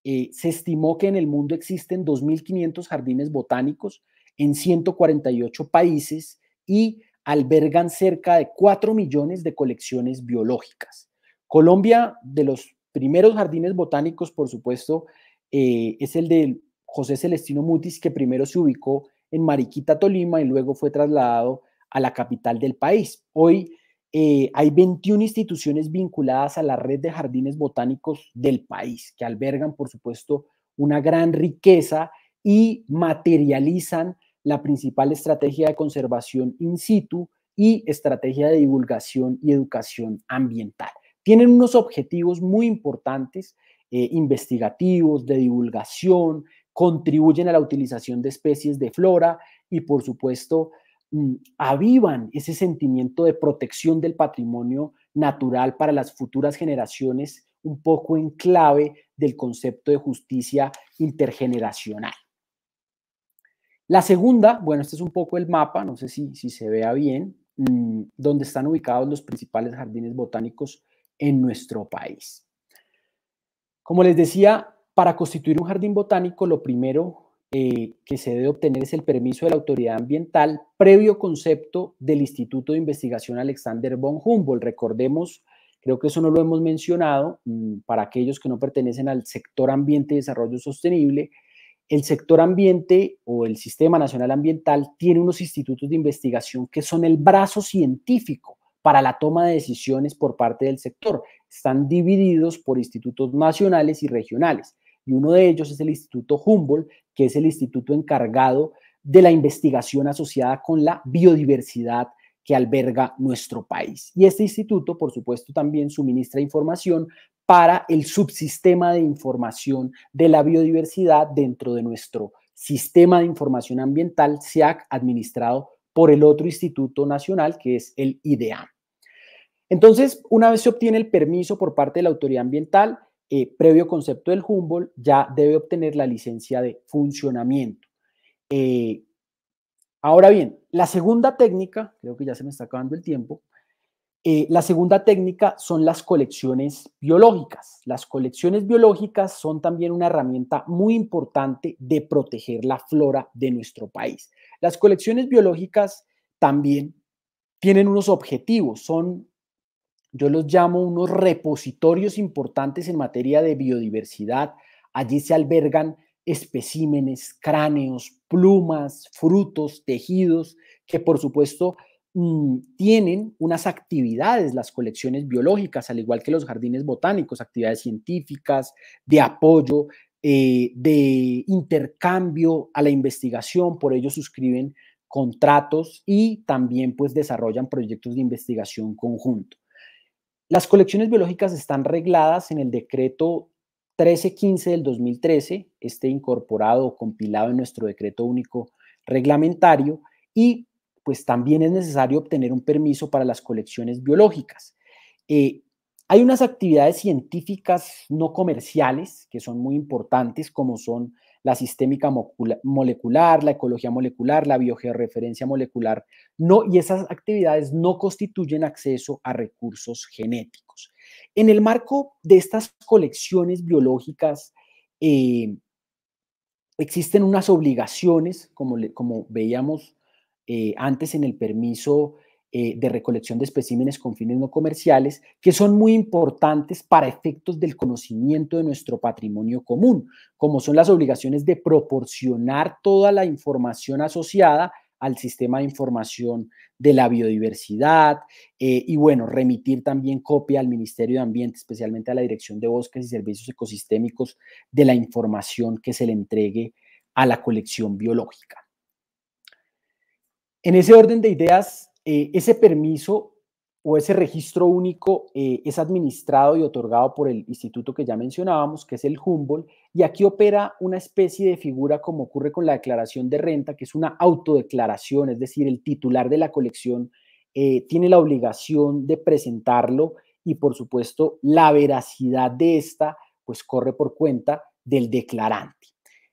eh, se estimó que en el mundo existen 2.500 jardines botánicos en 148 países y albergan cerca de 4 millones de colecciones biológicas. Colombia, de los primeros jardines botánicos, por supuesto, eh, es el de José Celestino Mutis, que primero se ubicó en Mariquita, Tolima, y luego fue trasladado a la capital del país. Hoy eh, hay 21 instituciones vinculadas a la red de jardines botánicos del país, que albergan, por supuesto, una gran riqueza y materializan la principal estrategia de conservación in situ y estrategia de divulgación y educación ambiental tienen unos objetivos muy importantes, eh, investigativos, de divulgación, contribuyen a la utilización de especies de flora y, por supuesto, mm, avivan ese sentimiento de protección del patrimonio natural para las futuras generaciones, un poco en clave del concepto de justicia intergeneracional. La segunda, bueno, este es un poco el mapa, no sé si se vea bien, mm, donde están ubicados los principales jardines botánicos en nuestro país. Como les decía, para constituir un jardín botánico, lo primero eh, que se debe obtener es el permiso de la autoridad ambiental previo concepto del Instituto de Investigación Alexander von Humboldt. Recordemos, creo que eso no lo hemos mencionado, mm, para aquellos que no pertenecen al sector ambiente y desarrollo sostenible, el sector ambiente o el Sistema Nacional Ambiental tiene unos institutos de investigación que son el brazo científico para la toma de decisiones por parte del sector. Están divididos por institutos nacionales y regionales. Y uno de ellos es el Instituto Humboldt, que es el instituto encargado de la investigación asociada con la biodiversidad que alberga nuestro país. Y este instituto, por supuesto, también suministra información para el subsistema de información de la biodiversidad dentro de nuestro sistema de información ambiental, SIAC, administrado por el otro instituto nacional que es el IDEAM. Entonces, una vez se obtiene el permiso por parte de la autoridad ambiental, eh, previo concepto del Humboldt, ya debe obtener la licencia de funcionamiento. Eh, ahora bien, la segunda técnica, creo que ya se me está acabando el tiempo, eh, la segunda técnica son las colecciones biológicas. Las colecciones biológicas son también una herramienta muy importante de proteger la flora de nuestro país. Las colecciones biológicas también tienen unos objetivos, son yo los llamo unos repositorios importantes en materia de biodiversidad. Allí se albergan especímenes, cráneos, plumas, frutos, tejidos, que por supuesto mm, tienen unas actividades, las colecciones biológicas, al igual que los jardines botánicos, actividades científicas, de apoyo, eh, de intercambio a la investigación, por ello suscriben contratos y también pues desarrollan proyectos de investigación conjunto. Las colecciones biológicas están regladas en el decreto 1315 del 2013, este incorporado o compilado en nuestro decreto único reglamentario, y pues también es necesario obtener un permiso para las colecciones biológicas. Eh, hay unas actividades científicas no comerciales que son muy importantes, como son la sistémica molecular, la ecología molecular, la biogeorreferencia molecular, no, y esas actividades no constituyen acceso a recursos genéticos. En el marco de estas colecciones biológicas, eh, existen unas obligaciones, como, como veíamos eh, antes en el permiso eh, de recolección de especímenes con fines no comerciales, que son muy importantes para efectos del conocimiento de nuestro patrimonio común, como son las obligaciones de proporcionar toda la información asociada al sistema de información de la biodiversidad eh, y bueno, remitir también copia al Ministerio de Ambiente, especialmente a la Dirección de Bosques y Servicios Ecosistémicos de la información que se le entregue a la colección biológica. En ese orden de ideas, eh, ese permiso o ese registro único eh, es administrado y otorgado por el instituto que ya mencionábamos, que es el Humboldt, y aquí opera una especie de figura como ocurre con la declaración de renta, que es una autodeclaración, es decir, el titular de la colección eh, tiene la obligación de presentarlo y por supuesto la veracidad de esta pues corre por cuenta del declarante.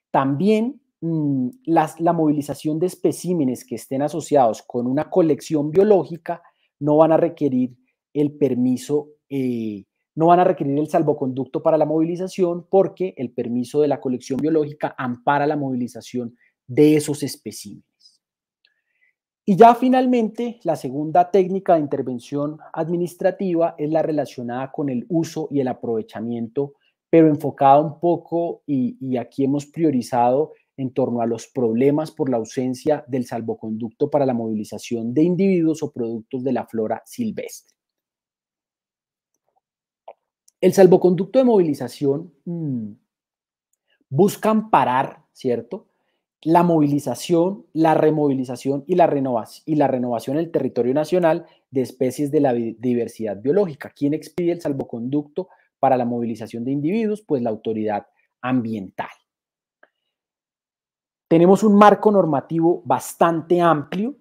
También Mm, las, la movilización de especímenes que estén asociados con una colección biológica no van a requerir el permiso, eh, no van a requerir el salvoconducto para la movilización porque el permiso de la colección biológica ampara la movilización de esos especímenes. Y ya finalmente, la segunda técnica de intervención administrativa es la relacionada con el uso y el aprovechamiento, pero enfocada un poco, y, y aquí hemos priorizado en torno a los problemas por la ausencia del salvoconducto para la movilización de individuos o productos de la flora silvestre. El salvoconducto de movilización mm, busca amparar, ¿cierto? La movilización, la removilización y la, renovación, y la renovación en el territorio nacional de especies de la diversidad biológica. ¿Quién expide el salvoconducto para la movilización de individuos? Pues la autoridad ambiental. Tenemos un marco normativo bastante amplio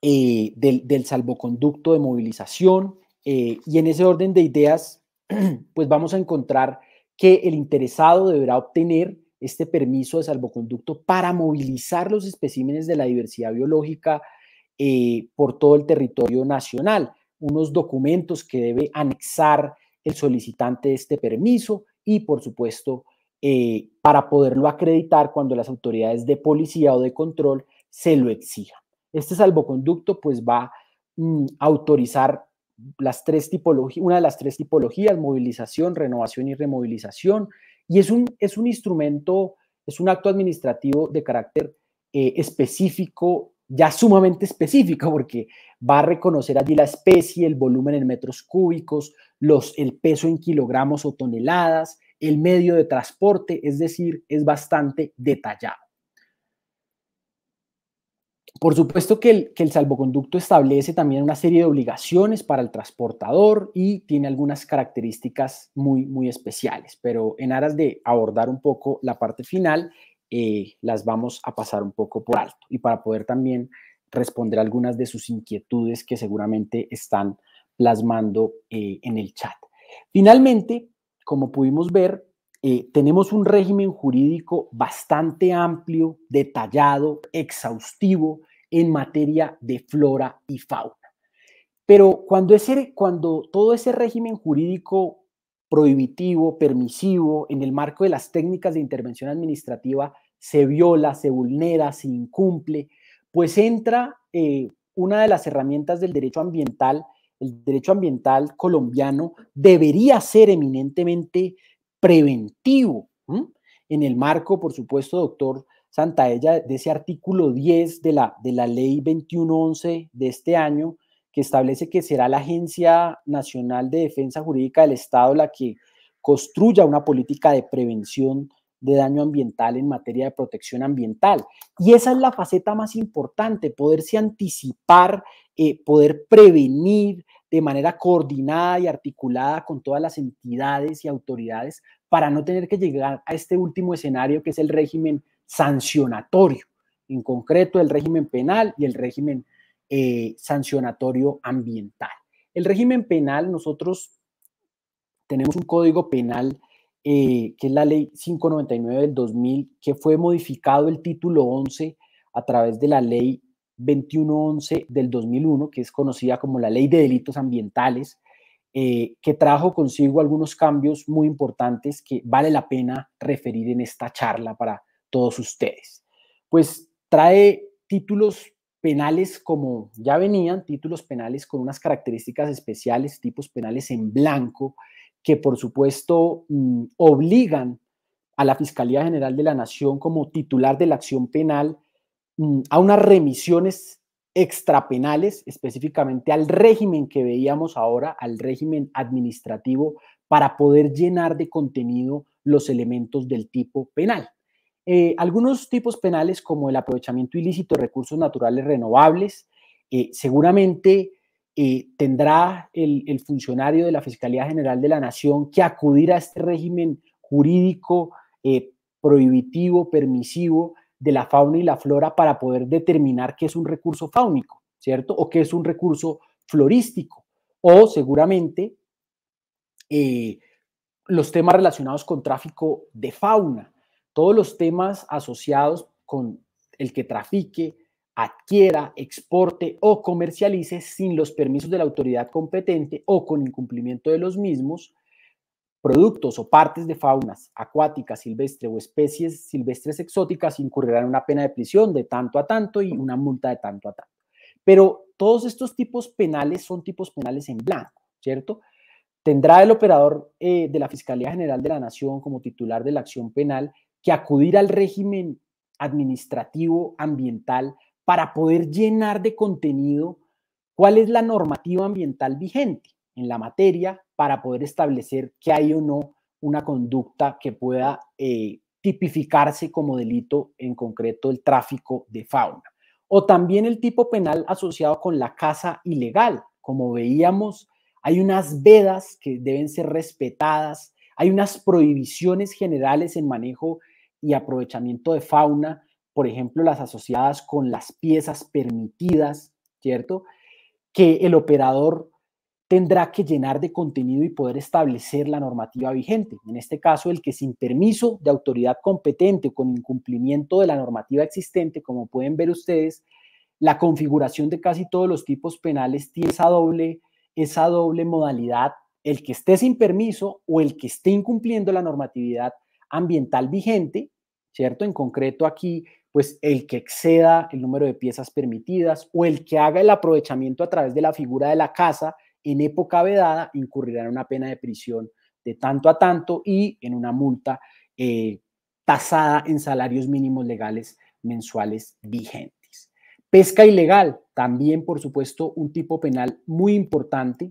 eh, del, salvoconducto de movilización eh, y en ese orden de ideas, pues vamos a encontrar que el interesado deberá obtener este permiso de salvoconducto para movilizar los especímenes de la diversidad biológica eh, por todo el territorio nacional, unos documentos que debe anexar el solicitante de este permiso y, por supuesto, para poderlo acreditar cuando las autoridades de policía o de control se lo exijan. Este salvoconducto pues va mm, a autorizar las tres tipologías, una de las tres tipologías, movilización, renovación y removilización, y es un, es un instrumento, es un acto administrativo de carácter eh, específico, ya sumamente específico, porque va a reconocer allí la especie, el volumen en metros cúbicos, los, el peso en kilogramos o toneladas, el medio de transporte, es decir, es bastante detallado. Por supuesto que el, salvoconducto establece también una serie de obligaciones para el transportador y tiene algunas características muy, muy especiales, pero en aras de abordar un poco la parte final, eh, las vamos a pasar un poco por alto y para poder también responder algunas de sus inquietudes que seguramente están plasmando eh, en el chat. Finalmente, como pudimos ver, eh, tenemos un régimen jurídico bastante amplio, detallado, exhaustivo en materia de flora y fauna. Pero cuando, cuando todo ese régimen jurídico prohibitivo, permisivo, en el marco de las técnicas de intervención administrativa, se viola, se vulnera, se incumple, pues entra eh, una de las herramientas del derecho ambiental el derecho ambiental colombiano debería ser eminentemente preventivo. En el marco, por supuesto, doctor Santaella, de ese artículo 10 de la, de la ley 2111 de este año, que establece que será la Agencia Nacional de Defensa Jurídica del Estado la que construya una política de prevención de daño ambiental en materia de protección ambiental. Y esa es la faceta más importante, poderse anticipar eh, poder prevenir de manera coordinada y articulada con todas las entidades y autoridades para no tener que llegar a este último escenario que es el régimen sancionatorio, en concreto el régimen penal y el régimen eh, sancionatorio ambiental. El régimen penal, nosotros tenemos un código penal eh, que es la ley 599 del 2000, que fue modificado el título 11 a través de la ley 2111 del 2001, que es conocida como la Ley de Delitos Ambientales, eh, que trajo consigo algunos cambios muy importantes que vale la pena referir en esta charla para todos ustedes. Pues trae títulos penales como ya venían, títulos penales con unas características especiales, tipos penales en blanco, que por supuesto mm, obligan a la Fiscalía General de la Nación como titular de la acción penal Mm, a unas remisiones extrapenales, específicamente al régimen que veíamos ahora, al régimen administrativo, para poder llenar de contenido los elementos del tipo penal. Eh, algunos tipos penales como el aprovechamiento ilícito de recursos naturales renovables, eh, seguramente eh, tendrá el, el, funcionario de la Fiscalía General de la Nación que acudir a este régimen jurídico prohibitivo, permisivo, de la fauna y la flora para poder determinar qué es un recurso faúnico, ¿cierto? O qué es un recurso florístico. O seguramente eh, los temas relacionados con tráfico de fauna, todos los temas asociados con el que trafique, adquiera, exporte o comercialice sin los permisos de la autoridad competente o con incumplimiento de los mismos, productos o partes de faunas acuáticas, silvestre o especies silvestres exóticas incurrirán en una pena de prisión de tanto a tanto y una multa de tanto a tanto. Pero todos estos tipos penales son tipos penales en blanco, ¿cierto? Tendrá el operador eh, de la Fiscalía General de la Nación como titular de la acción penal que acudir al régimen administrativo ambiental para poder llenar de contenido cuál es la normativa ambiental vigente en la materia para poder establecer que hay o no una conducta que pueda eh, tipificarse como delito, en concreto el tráfico de fauna. O también el tipo penal asociado con la caza ilegal. Como veíamos, hay unas vedas que deben ser respetadas, hay unas prohibiciones generales en manejo y aprovechamiento de fauna, por ejemplo, las asociadas con las piezas permitidas, ¿cierto? Que el operador tendrá que llenar de contenido y poder establecer la normativa vigente. En este caso, el que sin permiso de autoridad competente o con incumplimiento de la normativa existente, como pueden ver ustedes, la configuración de casi todos los tipos penales tiene esa doble, esa doble modalidad, el que esté sin permiso o el que esté incumpliendo la normatividad ambiental vigente, ¿cierto? En concreto aquí, pues el que exceda el número de piezas permitidas o el que haga el aprovechamiento a través de la figura de la casa en época vedada incurrirá en una pena de prisión de tanto a tanto y en una multa eh, tasada en salarios mínimos legales mensuales vigentes. Pesca ilegal, también por supuesto un tipo penal muy importante.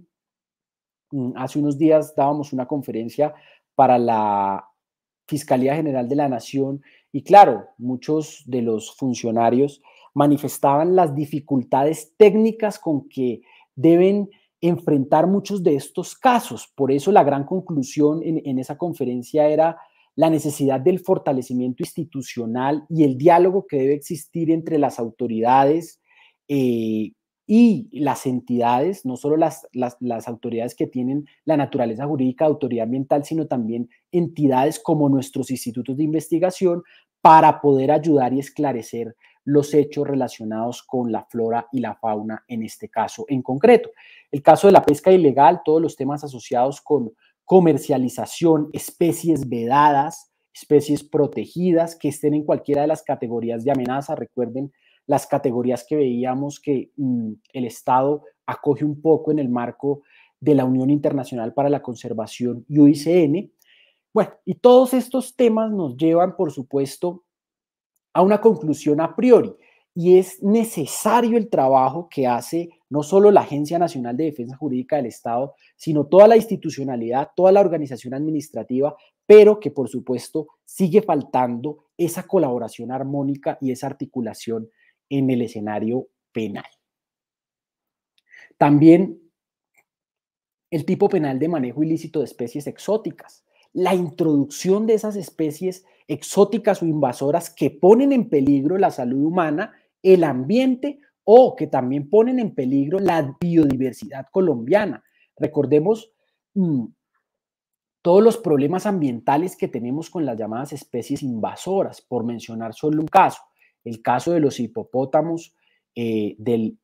Mm, hace unos días dábamos una conferencia para la Fiscalía General de la Nación y claro, muchos de los funcionarios manifestaban las dificultades técnicas con que deben enfrentar muchos de estos casos. Por eso la gran conclusión en, esa conferencia era la necesidad del fortalecimiento institucional y el diálogo que debe existir entre las autoridades eh, y las entidades, no solo las, autoridades que tienen la naturaleza jurídica autoridad ambiental, sino también entidades como nuestros institutos de investigación para poder ayudar y esclarecer los hechos relacionados con la flora y la fauna en este caso en concreto. El caso de la pesca ilegal, todos los temas asociados con comercialización, especies vedadas, especies protegidas que estén en cualquiera de las categorías de amenaza. Recuerden las categorías que veíamos que mm, el Estado acoge un poco en el marco de la Unión Internacional para la Conservación, UICN. Bueno, y todos estos temas nos llevan, por supuesto, a una conclusión a priori y es necesario el trabajo que hace no solo la Agencia Nacional de Defensa Jurídica del Estado, sino toda la institucionalidad, toda la organización administrativa, pero que por supuesto sigue faltando esa colaboración armónica y esa articulación en el escenario penal. También el tipo penal de manejo ilícito de especies exóticas la introducción de esas especies exóticas o invasoras que ponen en peligro la salud humana, el ambiente o que también ponen en peligro la biodiversidad colombiana. Recordemos mm, todos los problemas ambientales que tenemos con las llamadas especies invasoras, por mencionar solo un caso, el caso de los hipopótamos eh, del,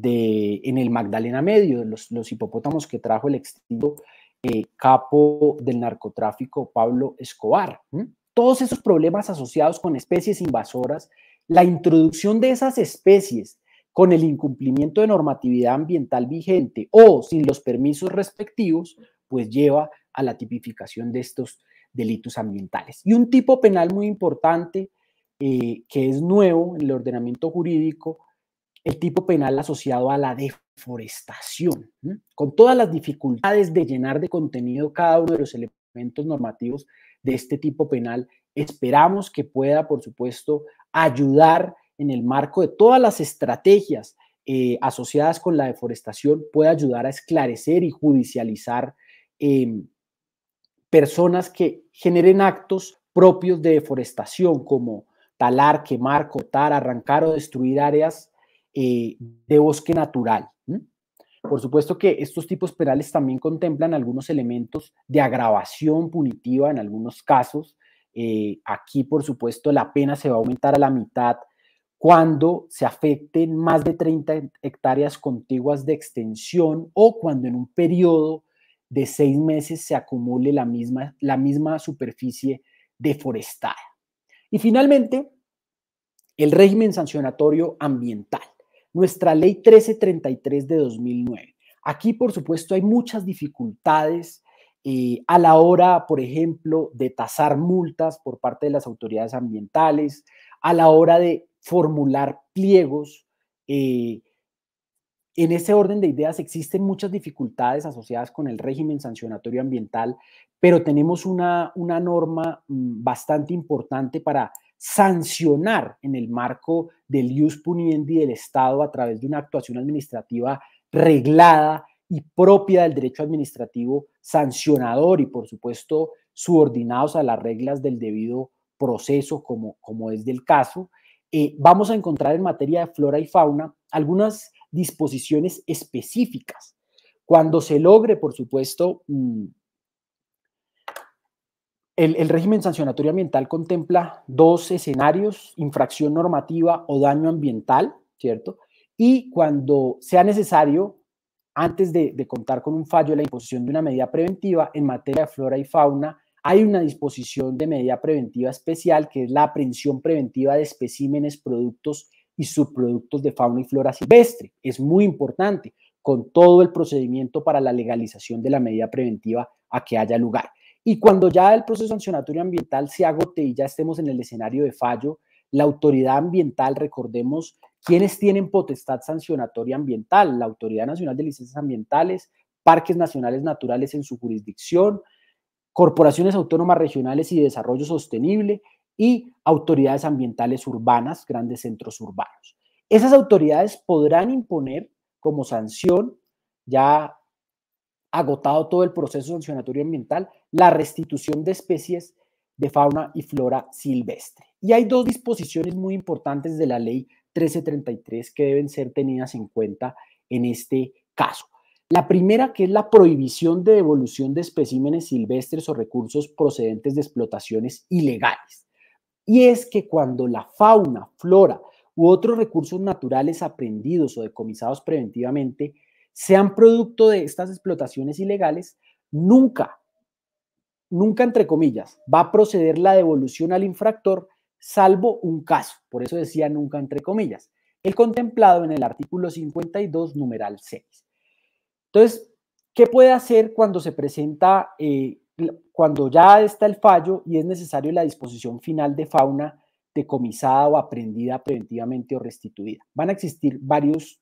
en el Magdalena Medio, los, los hipopótamos que trajo el extinto eh, capo del narcotráfico Pablo Escobar. Todos esos problemas asociados con especies invasoras, la introducción de esas especies con el incumplimiento de normatividad ambiental vigente o sin los permisos respectivos, pues lleva a la tipificación de estos delitos ambientales. Y un tipo penal muy importante eh, que es nuevo en el ordenamiento jurídico el tipo penal asociado a la deforestación, con todas las dificultades de llenar de contenido cada uno de los elementos normativos de este tipo penal. Esperamos que pueda, por supuesto, ayudar en el marco de todas las estrategias eh, asociadas con la deforestación, pueda ayudar a esclarecer y judicializar em, personas que generen actos propios de deforestación, como talar, quemar, cortar, arrancar o destruir áreas eh, de bosque natural. Por supuesto que estos tipos penales también contemplan algunos elementos de agravación punitiva en algunos casos. Eh, aquí, por supuesto, la pena se va a aumentar a la mitad cuando se afecten más de 30 hectáreas contiguas de extensión o cuando en un periodo de seis meses se acumule la misma, la misma superficie deforestada. Y finalmente, el régimen sancionatorio ambiental nuestra ley 1333 de 2009. Aquí, por supuesto, hay muchas dificultades eh, a la hora, por ejemplo, de tasar multas por parte de las autoridades ambientales, a la hora de formular pliegos. Eh, en ese orden de ideas existen muchas dificultades asociadas con el régimen sancionatorio ambiental, pero tenemos una, una norma mm, bastante importante para sancionar en el marco del ius puniendi del Estado a través de una actuación administrativa reglada y propia del derecho administrativo sancionador y por supuesto subordinados a las reglas del debido proceso como, como es del caso, eh, vamos a encontrar en materia de flora y fauna algunas disposiciones específicas. Cuando se logre, por supuesto, mm, el, régimen sancionatorio ambiental contempla dos escenarios, infracción normativa o daño ambiental, ¿cierto? Y cuando sea necesario, antes de, contar con un fallo la imposición de una medida preventiva en materia de flora y fauna, hay una disposición de medida preventiva especial que es la aprehensión preventiva de especímenes, productos y subproductos de fauna y flora silvestre. Es muy importante con todo el procedimiento para la legalización de la medida preventiva a que haya lugar. Y cuando ya el proceso sancionatorio ambiental se agote y ya estemos en el escenario de fallo, la autoridad ambiental, recordemos, quienes tienen potestad sancionatoria ambiental? La Autoridad Nacional de Licencias Ambientales, parques nacionales naturales en su jurisdicción, corporaciones autónomas regionales y desarrollo sostenible y autoridades ambientales urbanas, grandes centros urbanos. Esas autoridades podrán imponer como sanción, ya agotado todo el proceso sancionatorio ambiental, la restitución de especies de fauna y flora silvestre. Y hay dos disposiciones muy importantes de la ley 1333 que deben ser tenidas en cuenta en este caso. La primera, que es la prohibición de devolución de especímenes silvestres o recursos procedentes de explotaciones ilegales. Y es que cuando la fauna, flora u otros recursos naturales aprendidos o decomisados preventivamente sean producto de estas explotaciones ilegales, nunca, nunca entre comillas, va a proceder la devolución al infractor, salvo un caso. Por eso decía nunca entre comillas, el contemplado en el artículo 52, numeral 6. Entonces, ¿qué puede hacer cuando se presenta, eh, cuando ya está el fallo y es necesario la disposición final de fauna decomisada o aprendida preventivamente o restituida? Van a existir varios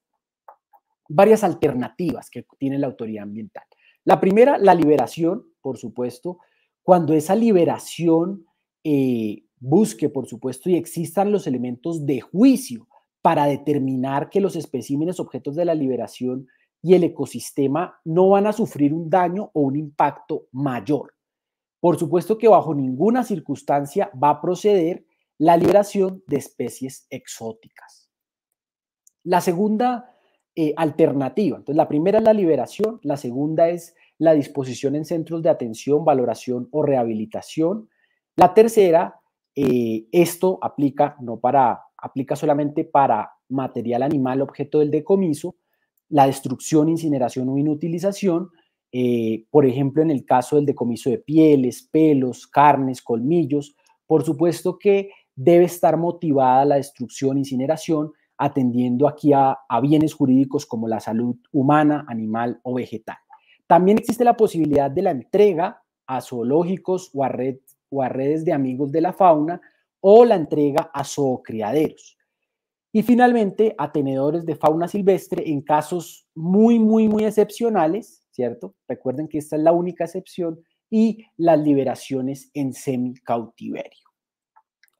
varias alternativas que tiene la autoridad ambiental. La primera, la liberación, por supuesto, cuando esa liberación eh, busque, por supuesto, y existan los elementos de juicio para determinar que los especímenes objetos de la liberación y el ecosistema no van a sufrir un daño o un impacto mayor. Por supuesto que bajo ninguna circunstancia va a proceder la liberación de especies exóticas. La segunda eh, alternativa. Entonces, la primera es la liberación, la segunda es la disposición en centros de atención, valoración o rehabilitación. La tercera, eh, esto aplica no para aplica solamente para material animal objeto del decomiso, la destrucción, incineración o inutilización, eh, por ejemplo, en el caso del decomiso de pieles, pelos, carnes, colmillos, por supuesto que debe estar motivada la destrucción, incineración atendiendo aquí a, bienes jurídicos como la salud humana, animal o vegetal. También existe la posibilidad de la entrega a zoológicos o a, red, o redes de amigos de la fauna o la entrega a zoocriaderos. Y finalmente, a tenedores de fauna silvestre en casos muy, muy, muy excepcionales, ¿cierto? Recuerden que esta es la única excepción, y las liberaciones en semi cautiverio.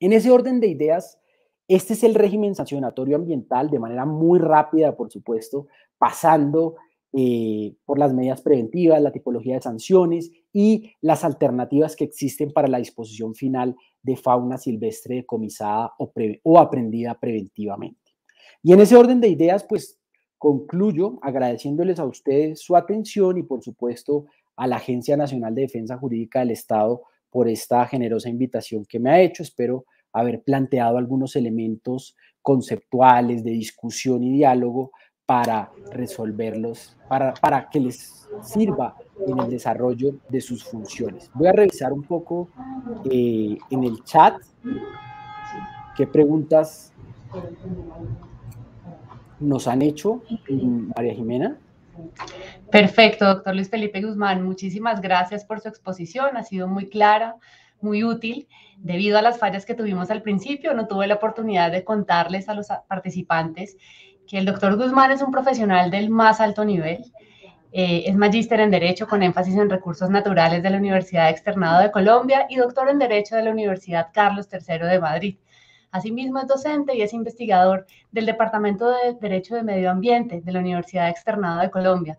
En ese orden de ideas, este es el régimen sancionatorio ambiental de manera muy rápida, por supuesto, pasando eh, por las medidas preventivas, la tipología de sanciones y las alternativas que existen para la disposición final de fauna silvestre decomisada o, o aprendida preventivamente. Y en ese orden de ideas, pues concluyo agradeciéndoles a ustedes su atención y por supuesto a la Agencia Nacional de Defensa Jurídica del Estado por esta generosa invitación que me ha hecho. Espero haber planteado algunos elementos conceptuales de discusión y diálogo para resolverlos, para, para que les sirva en el desarrollo de sus funciones. Voy a revisar un poco eh, en el chat qué preguntas nos han hecho, mm, María Jimena. Perfecto, doctor Luis Felipe Guzmán, muchísimas gracias por su exposición, ha sido muy clara muy útil. Debido a las fallas que tuvimos al principio, no tuve la oportunidad de contarles a los participantes que el doctor Guzmán es un profesional del más alto nivel. Eh, es magíster en Derecho con énfasis en recursos naturales de la Universidad Externado de Colombia y doctor en Derecho de la Universidad Carlos III de Madrid. Asimismo, es docente y es investigador del Departamento de Derecho de Medio Ambiente de la Universidad Externado de Colombia.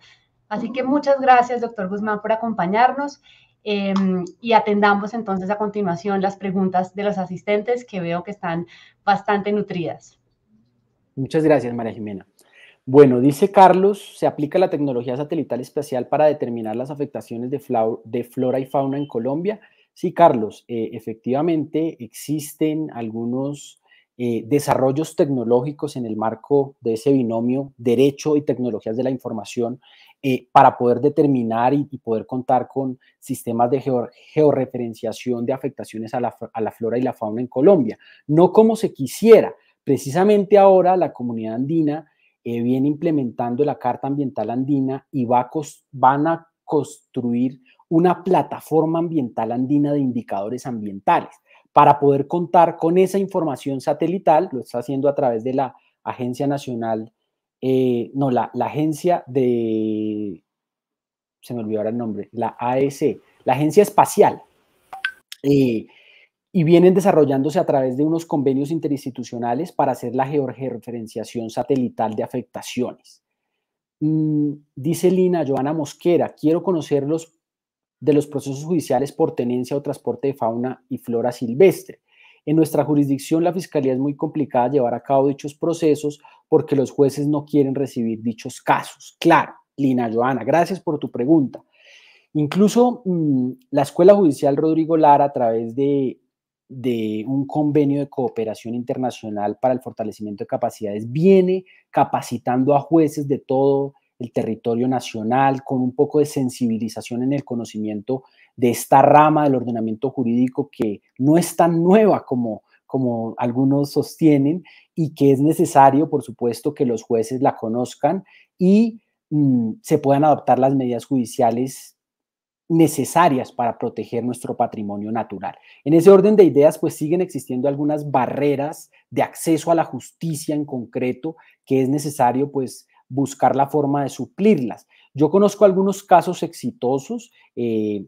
Así que muchas gracias, doctor Guzmán, por acompañarnos. Em, y atendamos entonces a continuación las preguntas de los asistentes que veo que están bastante nutridas. Muchas gracias, María Jimena. Bueno, dice Carlos, se aplica la tecnología satelital especial para determinar las afectaciones de, flora y fauna en Colombia. Sí, Carlos, eh, efectivamente existen algunos eh, desarrollos tecnológicos en el marco de ese binomio derecho y tecnologías de la información eh, para poder determinar y, poder contar con sistemas de georreferenciación de afectaciones a la, flora y la fauna en Colombia. No como se quisiera. Precisamente ahora la comunidad andina eh, viene implementando la Carta Ambiental Andina y van a construir una plataforma ambiental andina de indicadores ambientales para poder contar con esa información satelital, lo está haciendo a través de la Agencia Nacional eh, no, la, agencia de, se me olvidó ahora el nombre, la AEC, la Agencia Espacial. Eh, y vienen desarrollándose a través de unos convenios interinstitucionales para hacer la georreferenciación satelital de afectaciones. Mm, dice Lina Joana Mosquera, quiero conocerlos de los procesos judiciales por tenencia o transporte de fauna y flora silvestre. En nuestra jurisdicción, la Fiscalía es muy complicada llevar a cabo dichos procesos porque los jueces no quieren recibir dichos casos. Claro, Lina Joana, gracias por tu pregunta. Incluso mm, la Escuela Judicial Rodrigo Lara, a través de, de un convenio de cooperación internacional para el fortalecimiento de capacidades, viene capacitando a jueces de todo el territorio nacional con un poco de sensibilización en el conocimiento de esta rama del ordenamiento jurídico que no es tan nueva como, como algunos sostienen y que es necesario, por supuesto, que los jueces la conozcan y mm, se puedan adoptar las medidas judiciales necesarias para proteger nuestro patrimonio natural. En ese orden de ideas, pues siguen existiendo algunas barreras de acceso a la justicia en concreto que es necesario, pues, buscar la forma de suplirlas. Yo conozco algunos casos exitosos. Eh,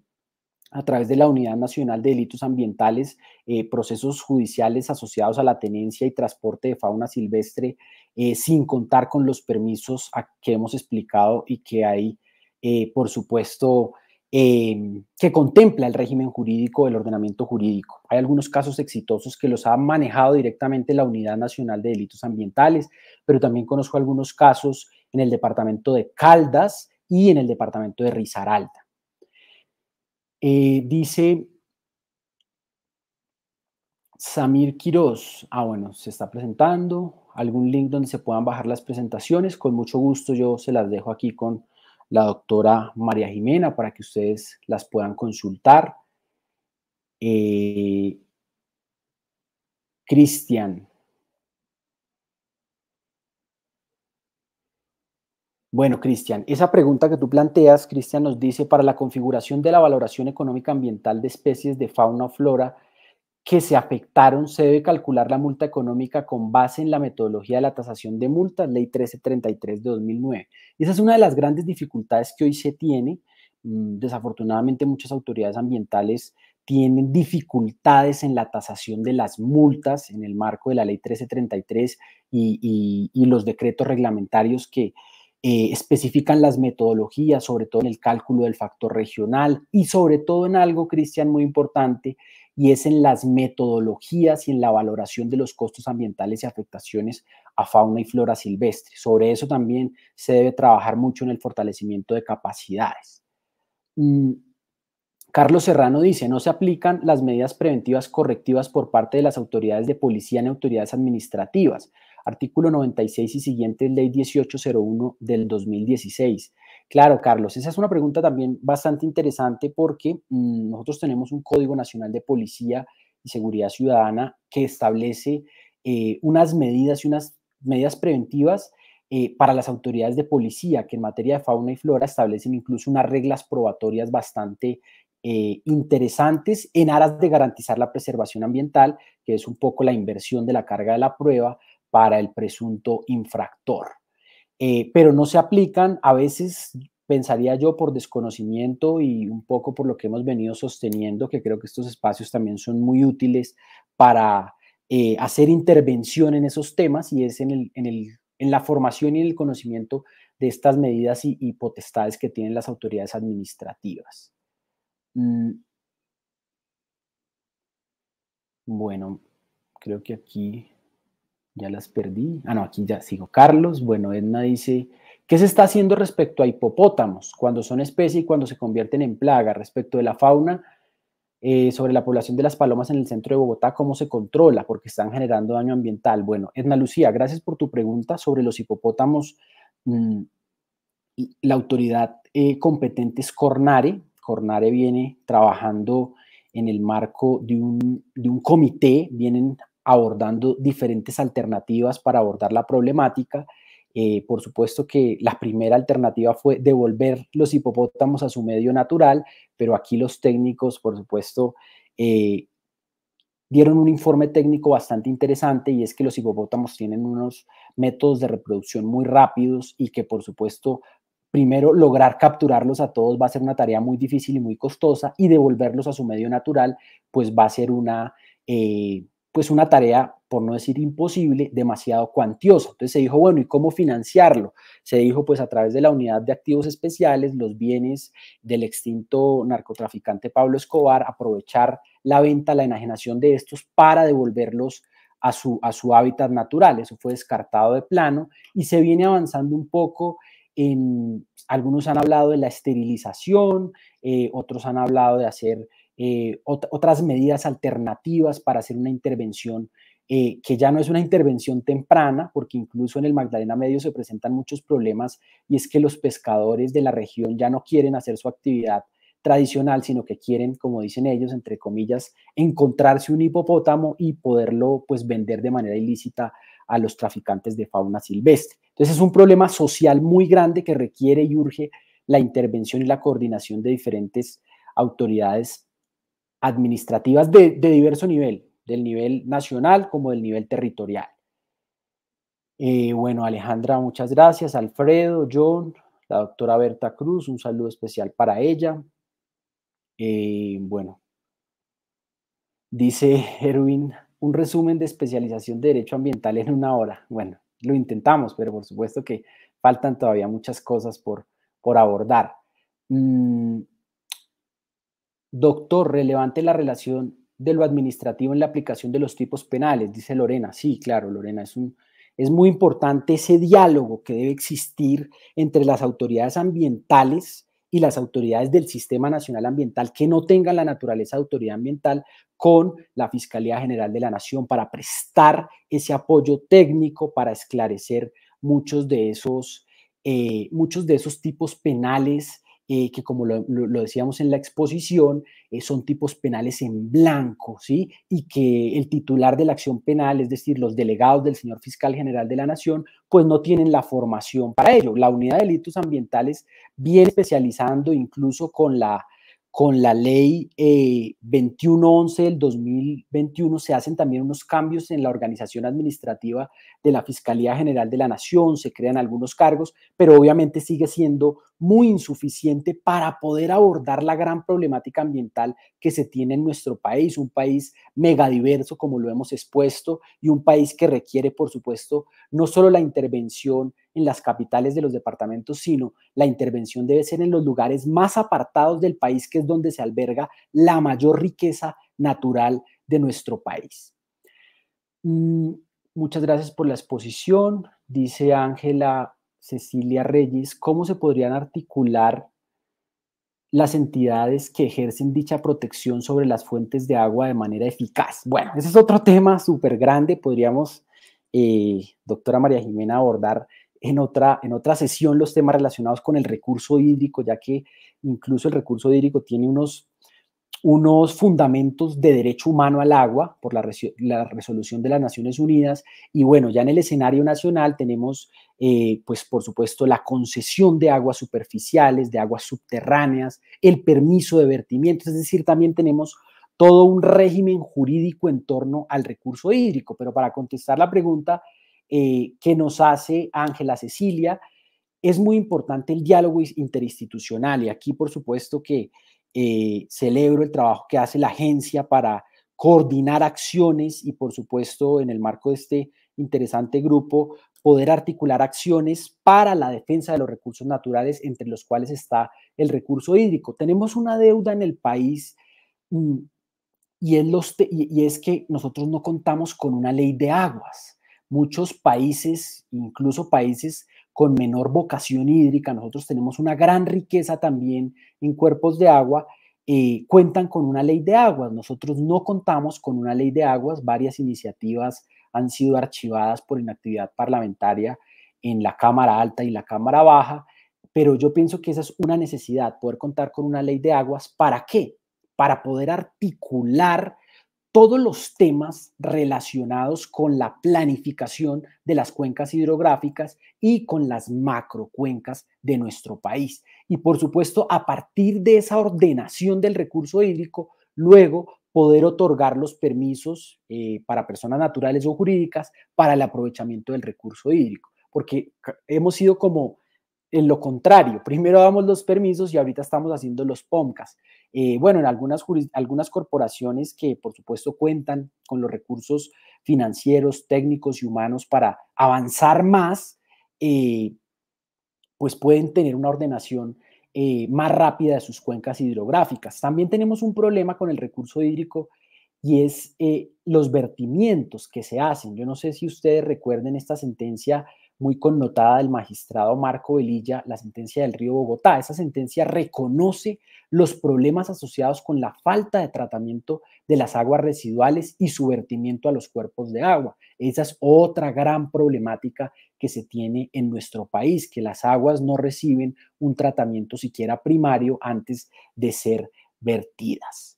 a través de la Unidad Nacional de Delitos Ambientales, eh, procesos judiciales asociados a la tenencia y transporte de fauna silvestre, eh, sin contar con los permisos que hemos explicado y que hay, eh, por supuesto, que contempla el régimen jurídico, el ordenamiento jurídico. Hay algunos casos exitosos que los ha manejado directamente la Unidad Nacional de Delitos Ambientales, pero también conozco algunos casos en el departamento de Caldas y en el departamento de Risaralda. Eh, dice Samir Quiroz. Ah, bueno, se está presentando. Algún link donde se puedan bajar las presentaciones. Con mucho gusto yo se las dejo aquí con la doctora María Jimena para que ustedes las puedan consultar. Eh, Cristian, Bueno, Cristian, esa pregunta que tú planteas, Cristian nos dice, para la configuración de la valoración económica ambiental de especies de fauna o flora que se afectaron, se debe calcular la multa económica con base en la metodología de la tasación de multas, ley 1333 de 2009. esa es una de las grandes dificultades que hoy se tiene. Mm, desafortunadamente muchas autoridades ambientales tienen dificultades en la tasación de las multas en el marco de la ley 1333 y, y los decretos reglamentarios que, eh, especifican las metodologías, sobre todo en el cálculo del factor regional y sobre todo en algo, Cristian, muy importante, y es en las metodologías y en la valoración de los costos ambientales y afectaciones a fauna y flora silvestre. Sobre eso también se debe trabajar mucho en el fortalecimiento de capacidades. Mm, Carlos Serrano dice, no se aplican las medidas preventivas correctivas por parte de las autoridades de policía ni autoridades administrativas. Artículo 96 y siguiente, Ley 1801 del 2016. Claro, Carlos, esa es una pregunta también bastante interesante porque mm, nosotros tenemos un Código Nacional de Policía y Seguridad Ciudadana que establece eh, unas medidas y unas medidas preventivas eh, para las autoridades de policía que en materia de fauna y flora establecen incluso unas reglas probatorias bastante eh, interesantes en aras de garantizar la preservación ambiental, que es un poco la inversión de la carga de la prueba, para el presunto infractor. Eh, pero no se aplican a veces pensaría yo por desconocimiento y un poco por lo que hemos venido sosteniendo, que creo que estos espacios también son muy útiles para eh, hacer intervención en esos temas y es en, la formación y en el conocimiento de estas medidas y, potestades que tienen las autoridades administrativas. Mm. Bueno, creo que aquí ya las perdí. Ah, no, aquí ya sigo. Carlos, bueno, Edna dice, ¿qué se está haciendo respecto a hipopótamos cuando son especie y cuando se convierten en plaga? Respecto de la fauna, eh, sobre la población de las palomas en el centro de Bogotá, ¿cómo se controla? Porque están generando daño ambiental. Bueno, Edna Lucía, gracias por tu pregunta sobre los hipopótamos. Mm, la autoridad eh, competente es Cornare. Cornare viene trabajando en el marco de un, de un comité, vienen abordando diferentes alternativas para abordar la problemática. Eh, por supuesto que la primera alternativa fue devolver los hipopótamos a su medio natural, pero aquí los técnicos, por supuesto, eh, dieron un informe técnico bastante interesante y es que los hipopótamos tienen unos métodos de reproducción muy rápidos y que, por supuesto, primero lograr capturarlos a todos va a ser una tarea muy difícil y muy costosa y devolverlos a su medio natural, pues va a ser una... Eh, pues una tarea, por no decir imposible, demasiado cuantiosa. Entonces se dijo, bueno, ¿y cómo financiarlo? Se dijo, pues a través de la unidad de activos especiales, los bienes del extinto narcotraficante Pablo Escobar, aprovechar la venta, la enajenación de estos para devolverlos a su, a su hábitat natural. Eso fue descartado de plano y se viene avanzando un poco en, algunos han hablado de la esterilización, eh, otros han hablado de hacer eh, otras medidas alternativas para hacer una intervención eh, que ya no es una intervención temprana, porque incluso en el Magdalena Medio se presentan muchos problemas y es que los pescadores de la región ya no quieren hacer su actividad tradicional, sino que quieren, como dicen ellos, entre comillas, encontrarse un hipopótamo y poderlo pues vender de manera ilícita a los traficantes de fauna silvestre. Entonces es un problema social muy grande que requiere y urge la intervención y la coordinación de diferentes autoridades administrativas de, diverso nivel, del nivel nacional como del nivel territorial. Eh, bueno, Alejandra, muchas gracias. Alfredo, John, la doctora Berta Cruz, un saludo especial para ella. Eh, bueno, dice Erwin, un resumen de especialización de derecho ambiental en una hora. Bueno, lo intentamos, pero por supuesto que faltan todavía muchas cosas por, por abordar. Mm, Doctor, relevante la relación de lo administrativo en la aplicación de los tipos penales, dice Lorena. Sí, claro, Lorena, es, un, es muy importante ese diálogo que debe existir entre las autoridades ambientales y las autoridades del Sistema Nacional Ambiental que no tengan la naturaleza de autoridad ambiental con la Fiscalía General de la Nación para prestar ese apoyo técnico para esclarecer muchos de esos, eh, muchos de esos tipos penales eh, que como lo, decíamos en la exposición, eh, son tipos penales en blanco, ¿sí? Y que el titular de la acción penal, es decir, los delegados del señor fiscal general de la Nación, pues no tienen la formación para ello. La unidad de delitos ambientales viene especializando incluso con la con la ley 2111 eh, del 2021 se hacen también unos cambios en la organización administrativa de la Fiscalía General de la Nación, se crean algunos cargos, pero obviamente sigue siendo muy insuficiente para poder abordar la gran problemática ambiental que se tiene en nuestro país, un país megadiverso como lo hemos expuesto y un país que requiere, por supuesto, no solo la intervención en las capitales de los departamentos, sino la intervención debe ser en los lugares más apartados del país, que es donde se alberga la mayor riqueza natural de nuestro país. Mm, muchas gracias por la exposición. Dice Ángela Cecilia Reyes, ¿cómo se podrían articular las entidades que ejercen dicha protección sobre las fuentes de agua de manera eficaz? Bueno, ese es otro tema súper grande. Podríamos, eh, doctora María Jimena, abordar en otra, en otra sesión los temas relacionados con el recurso hídrico, ya que incluso el recurso hídrico tiene unos, unos fundamentos de derecho humano al agua por la, resolución de las Naciones Unidas. Y bueno, ya en el escenario nacional tenemos, eh, pues por supuesto, la concesión de aguas superficiales, de aguas subterráneas, el permiso de vertimiento, es decir, también tenemos todo un régimen jurídico en torno al recurso hídrico. Pero para contestar la pregunta, eh, que nos hace Ángela Cecilia. Es muy importante el diálogo interinstitucional y aquí, por supuesto, que eh, celebro el trabajo que hace la agencia para coordinar acciones y, por supuesto, en el marco de este interesante grupo, poder articular acciones para la defensa de los recursos naturales, entre los cuales está el recurso hídrico. Tenemos una deuda en el país mm, y es que nosotros no contamos con una ley de aguas muchos países, incluso países con menor vocación hídrica, nosotros tenemos una gran riqueza también en cuerpos de agua, eh, cuentan con una ley de aguas. Nosotros no contamos con una ley de aguas, varias iniciativas han sido archivadas por inactividad parlamentaria en la Cámara Alta y la Cámara Baja, pero yo pienso que esa es una necesidad, poder contar con una ley de aguas. ¿Para qué? Para poder articular todos los temas relacionados con la planificación de las cuencas hidrográficas y con las macrocuencas de nuestro país. Y por supuesto, a partir de esa ordenación del recurso hídrico, luego poder otorgar los permisos eh, para personas naturales o jurídicas para el aprovechamiento del recurso hídrico, porque hemos sido como en lo contrario, primero damos los permisos y ahorita estamos haciendo los POMCAS. Eh, bueno, en algunas, algunas corporaciones que por supuesto cuentan con los recursos financieros, técnicos y humanos para avanzar más, eh, pues pueden tener una ordenación eh, más rápida de sus cuencas hidrográficas. También tenemos un problema con el recurso hídrico y es los vertimientos que se hacen. Yo no sé si ustedes recuerden esta sentencia muy connotada del magistrado Marco Velilla, la sentencia del río Bogotá. Esa sentencia reconoce los problemas asociados con la falta de tratamiento de las aguas residuales y su vertimiento a los cuerpos de agua. Esa es otra gran problemática que se tiene en nuestro país, que las aguas no reciben un tratamiento siquiera primario antes de ser vertidas.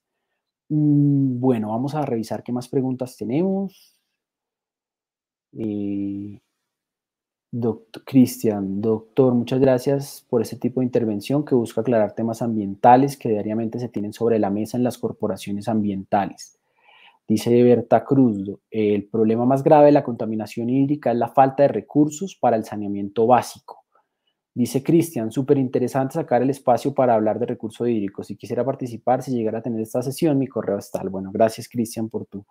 Mm, bueno, vamos a revisar qué más preguntas tenemos. Eh, Doctor, Cristian, doctor, muchas gracias por este tipo de intervención que busca aclarar temas ambientales que diariamente se tienen sobre la mesa en las corporaciones ambientales. Dice Berta Cruz, el problema más grave de la contaminación hídrica es la falta de recursos para el saneamiento básico. Dice Cristian, súper interesante sacar el espacio para hablar de recursos hídricos. Si quisiera participar, si llegara a tener esta sesión, mi correo está al Bueno, gracias Cristian por tu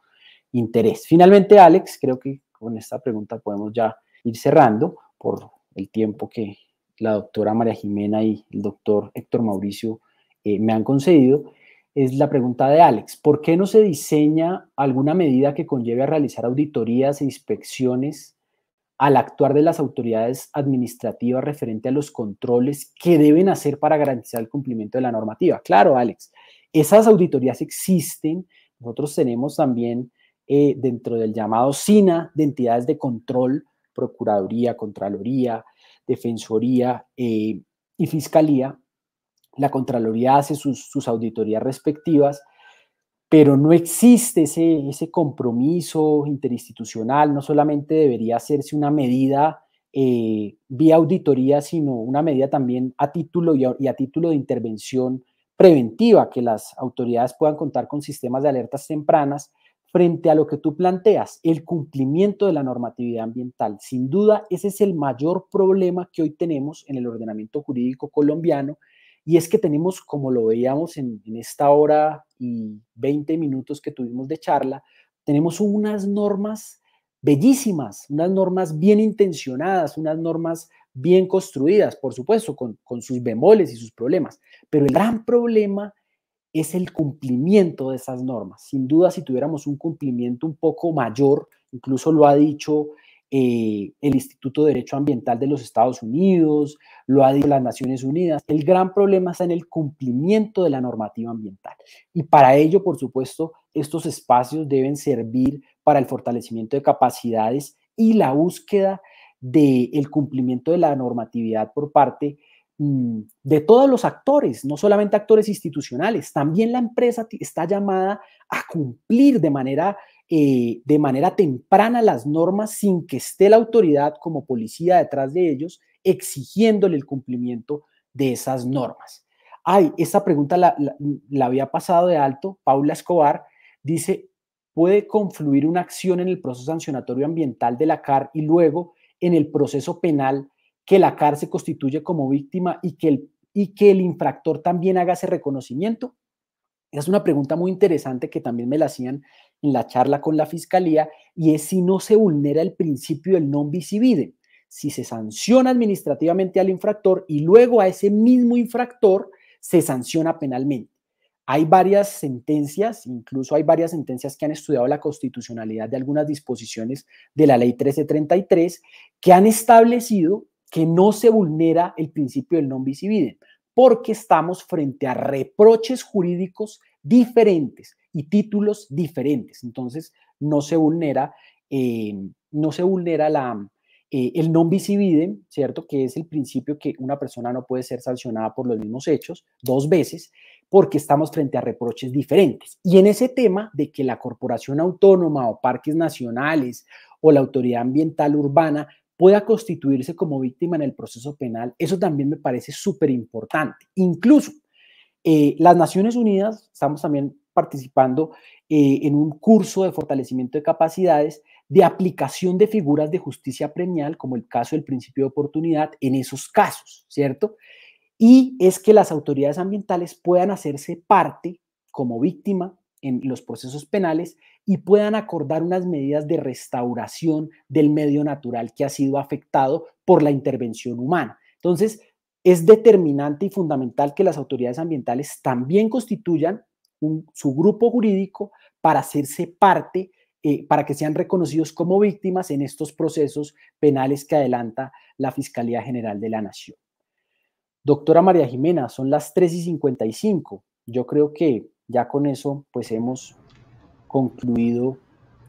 interés. Finalmente, Alex, creo que con esta pregunta podemos ya ir cerrando por el tiempo que la doctora María Jimena y el doctor Héctor Mauricio eh, me han concedido, es la pregunta de Alex. ¿Por qué no se diseña alguna medida que conlleve a realizar auditorías e inspecciones al actuar de las autoridades administrativas referente a los controles que deben hacer para garantizar el cumplimiento de la normativa? Claro, Alex, esas auditorías existen. Nosotros tenemos también eh, dentro del llamado SINA de entidades de control Procuraduría, Contraloría, Defensoría eh, y Fiscalía. La Contraloría hace sus, auditorías respectivas, pero no existe ese, compromiso interinstitucional, no solamente debería hacerse una medida eh, vía auditoría, sino una medida también a título y a, título de intervención preventiva, que las autoridades puedan contar con sistemas de alertas tempranas frente a lo que tú planteas, el cumplimiento de la normatividad ambiental. Sin duda, ese es el mayor problema que hoy tenemos en el ordenamiento jurídico colombiano y es que tenemos, como lo veíamos en, esta hora y 20 minutos que tuvimos de charla, tenemos unas normas bellísimas, unas normas bien intencionadas, unas normas bien construidas, por supuesto, con, con sus bemoles y sus problemas. Pero el gran problema es el cumplimiento de esas normas. Sin duda, si tuviéramos un cumplimiento un poco mayor, incluso lo ha dicho eh, el Instituto de Derecho Ambiental de los Estados Unidos, lo ha dicho las Naciones Unidas, el gran problema está en el cumplimiento de la normativa ambiental. Y para ello, por supuesto, estos espacios deben servir para el fortalecimiento de capacidades y la búsqueda del cumplimiento de la normatividad por parte Mm, de todos los actores, no solamente actores institucionales, también la empresa está llamada a cumplir de manera, eh, de manera temprana las normas sin que esté la autoridad como policía detrás de ellos exigiéndole el cumplimiento de esas normas. Ay, esta pregunta la había pasado de alto. Paula Escobar dice, ¿puede confluir una acción en el proceso sancionatorio ambiental de la CAR y luego en el proceso penal que la cárcel constituye como víctima y que el, y que el infractor también haga ese reconocimiento? es una pregunta muy interesante que también me la hacían en la charla con la fiscalía y es si no se vulnera el principio del non visibide. Si se sanciona administrativamente al infractor y luego a ese mismo infractor se sanciona penalmente. Hay varias sentencias, incluso hay varias sentencias que han estudiado la constitucionalidad de algunas disposiciones de la ley 1333 que han establecido que no se vulnera el principio del non bis porque estamos frente a reproches jurídicos diferentes y títulos diferentes. Entonces, no se vulnera, eh, no se vulnera la, eh, el non bis ¿cierto? Que es el principio que una persona no puede ser sancionada por los mismos hechos dos veces, porque estamos frente a reproches diferentes. Y en ese tema de que la corporación autónoma o parques nacionales o la autoridad ambiental urbana pueda constituirse como víctima en el proceso penal, eso también me parece súper importante. Incluso eh, las Naciones Unidas, estamos también participando eh, en un curso de fortalecimiento de capacidades de aplicación de figuras de justicia premial, como el caso del principio de oportunidad, en esos casos, ¿cierto? Y es que las autoridades ambientales puedan hacerse parte como víctima en los procesos penales y puedan acordar unas medidas de restauración del medio natural que ha sido afectado por la intervención humana. Entonces, es determinante y fundamental que las autoridades ambientales también constituyan un, su grupo jurídico para hacerse parte, eh, para que sean reconocidos como víctimas en estos procesos penales que adelanta la Fiscalía General de la Nación. Doctora María Jimena, son las 3 y 55. Yo creo que ya con eso, pues hemos concluido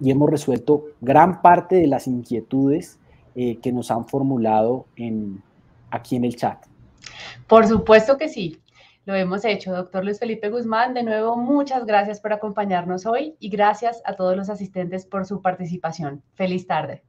y hemos resuelto gran parte de las inquietudes eh, que nos han formulado aquí en el chat. Por supuesto que sí, lo hemos hecho. Doctor Luis Felipe Guzmán, de nuevo, muchas gracias por acompañarnos hoy y gracias a todos los asistentes por su participación. Feliz tarde.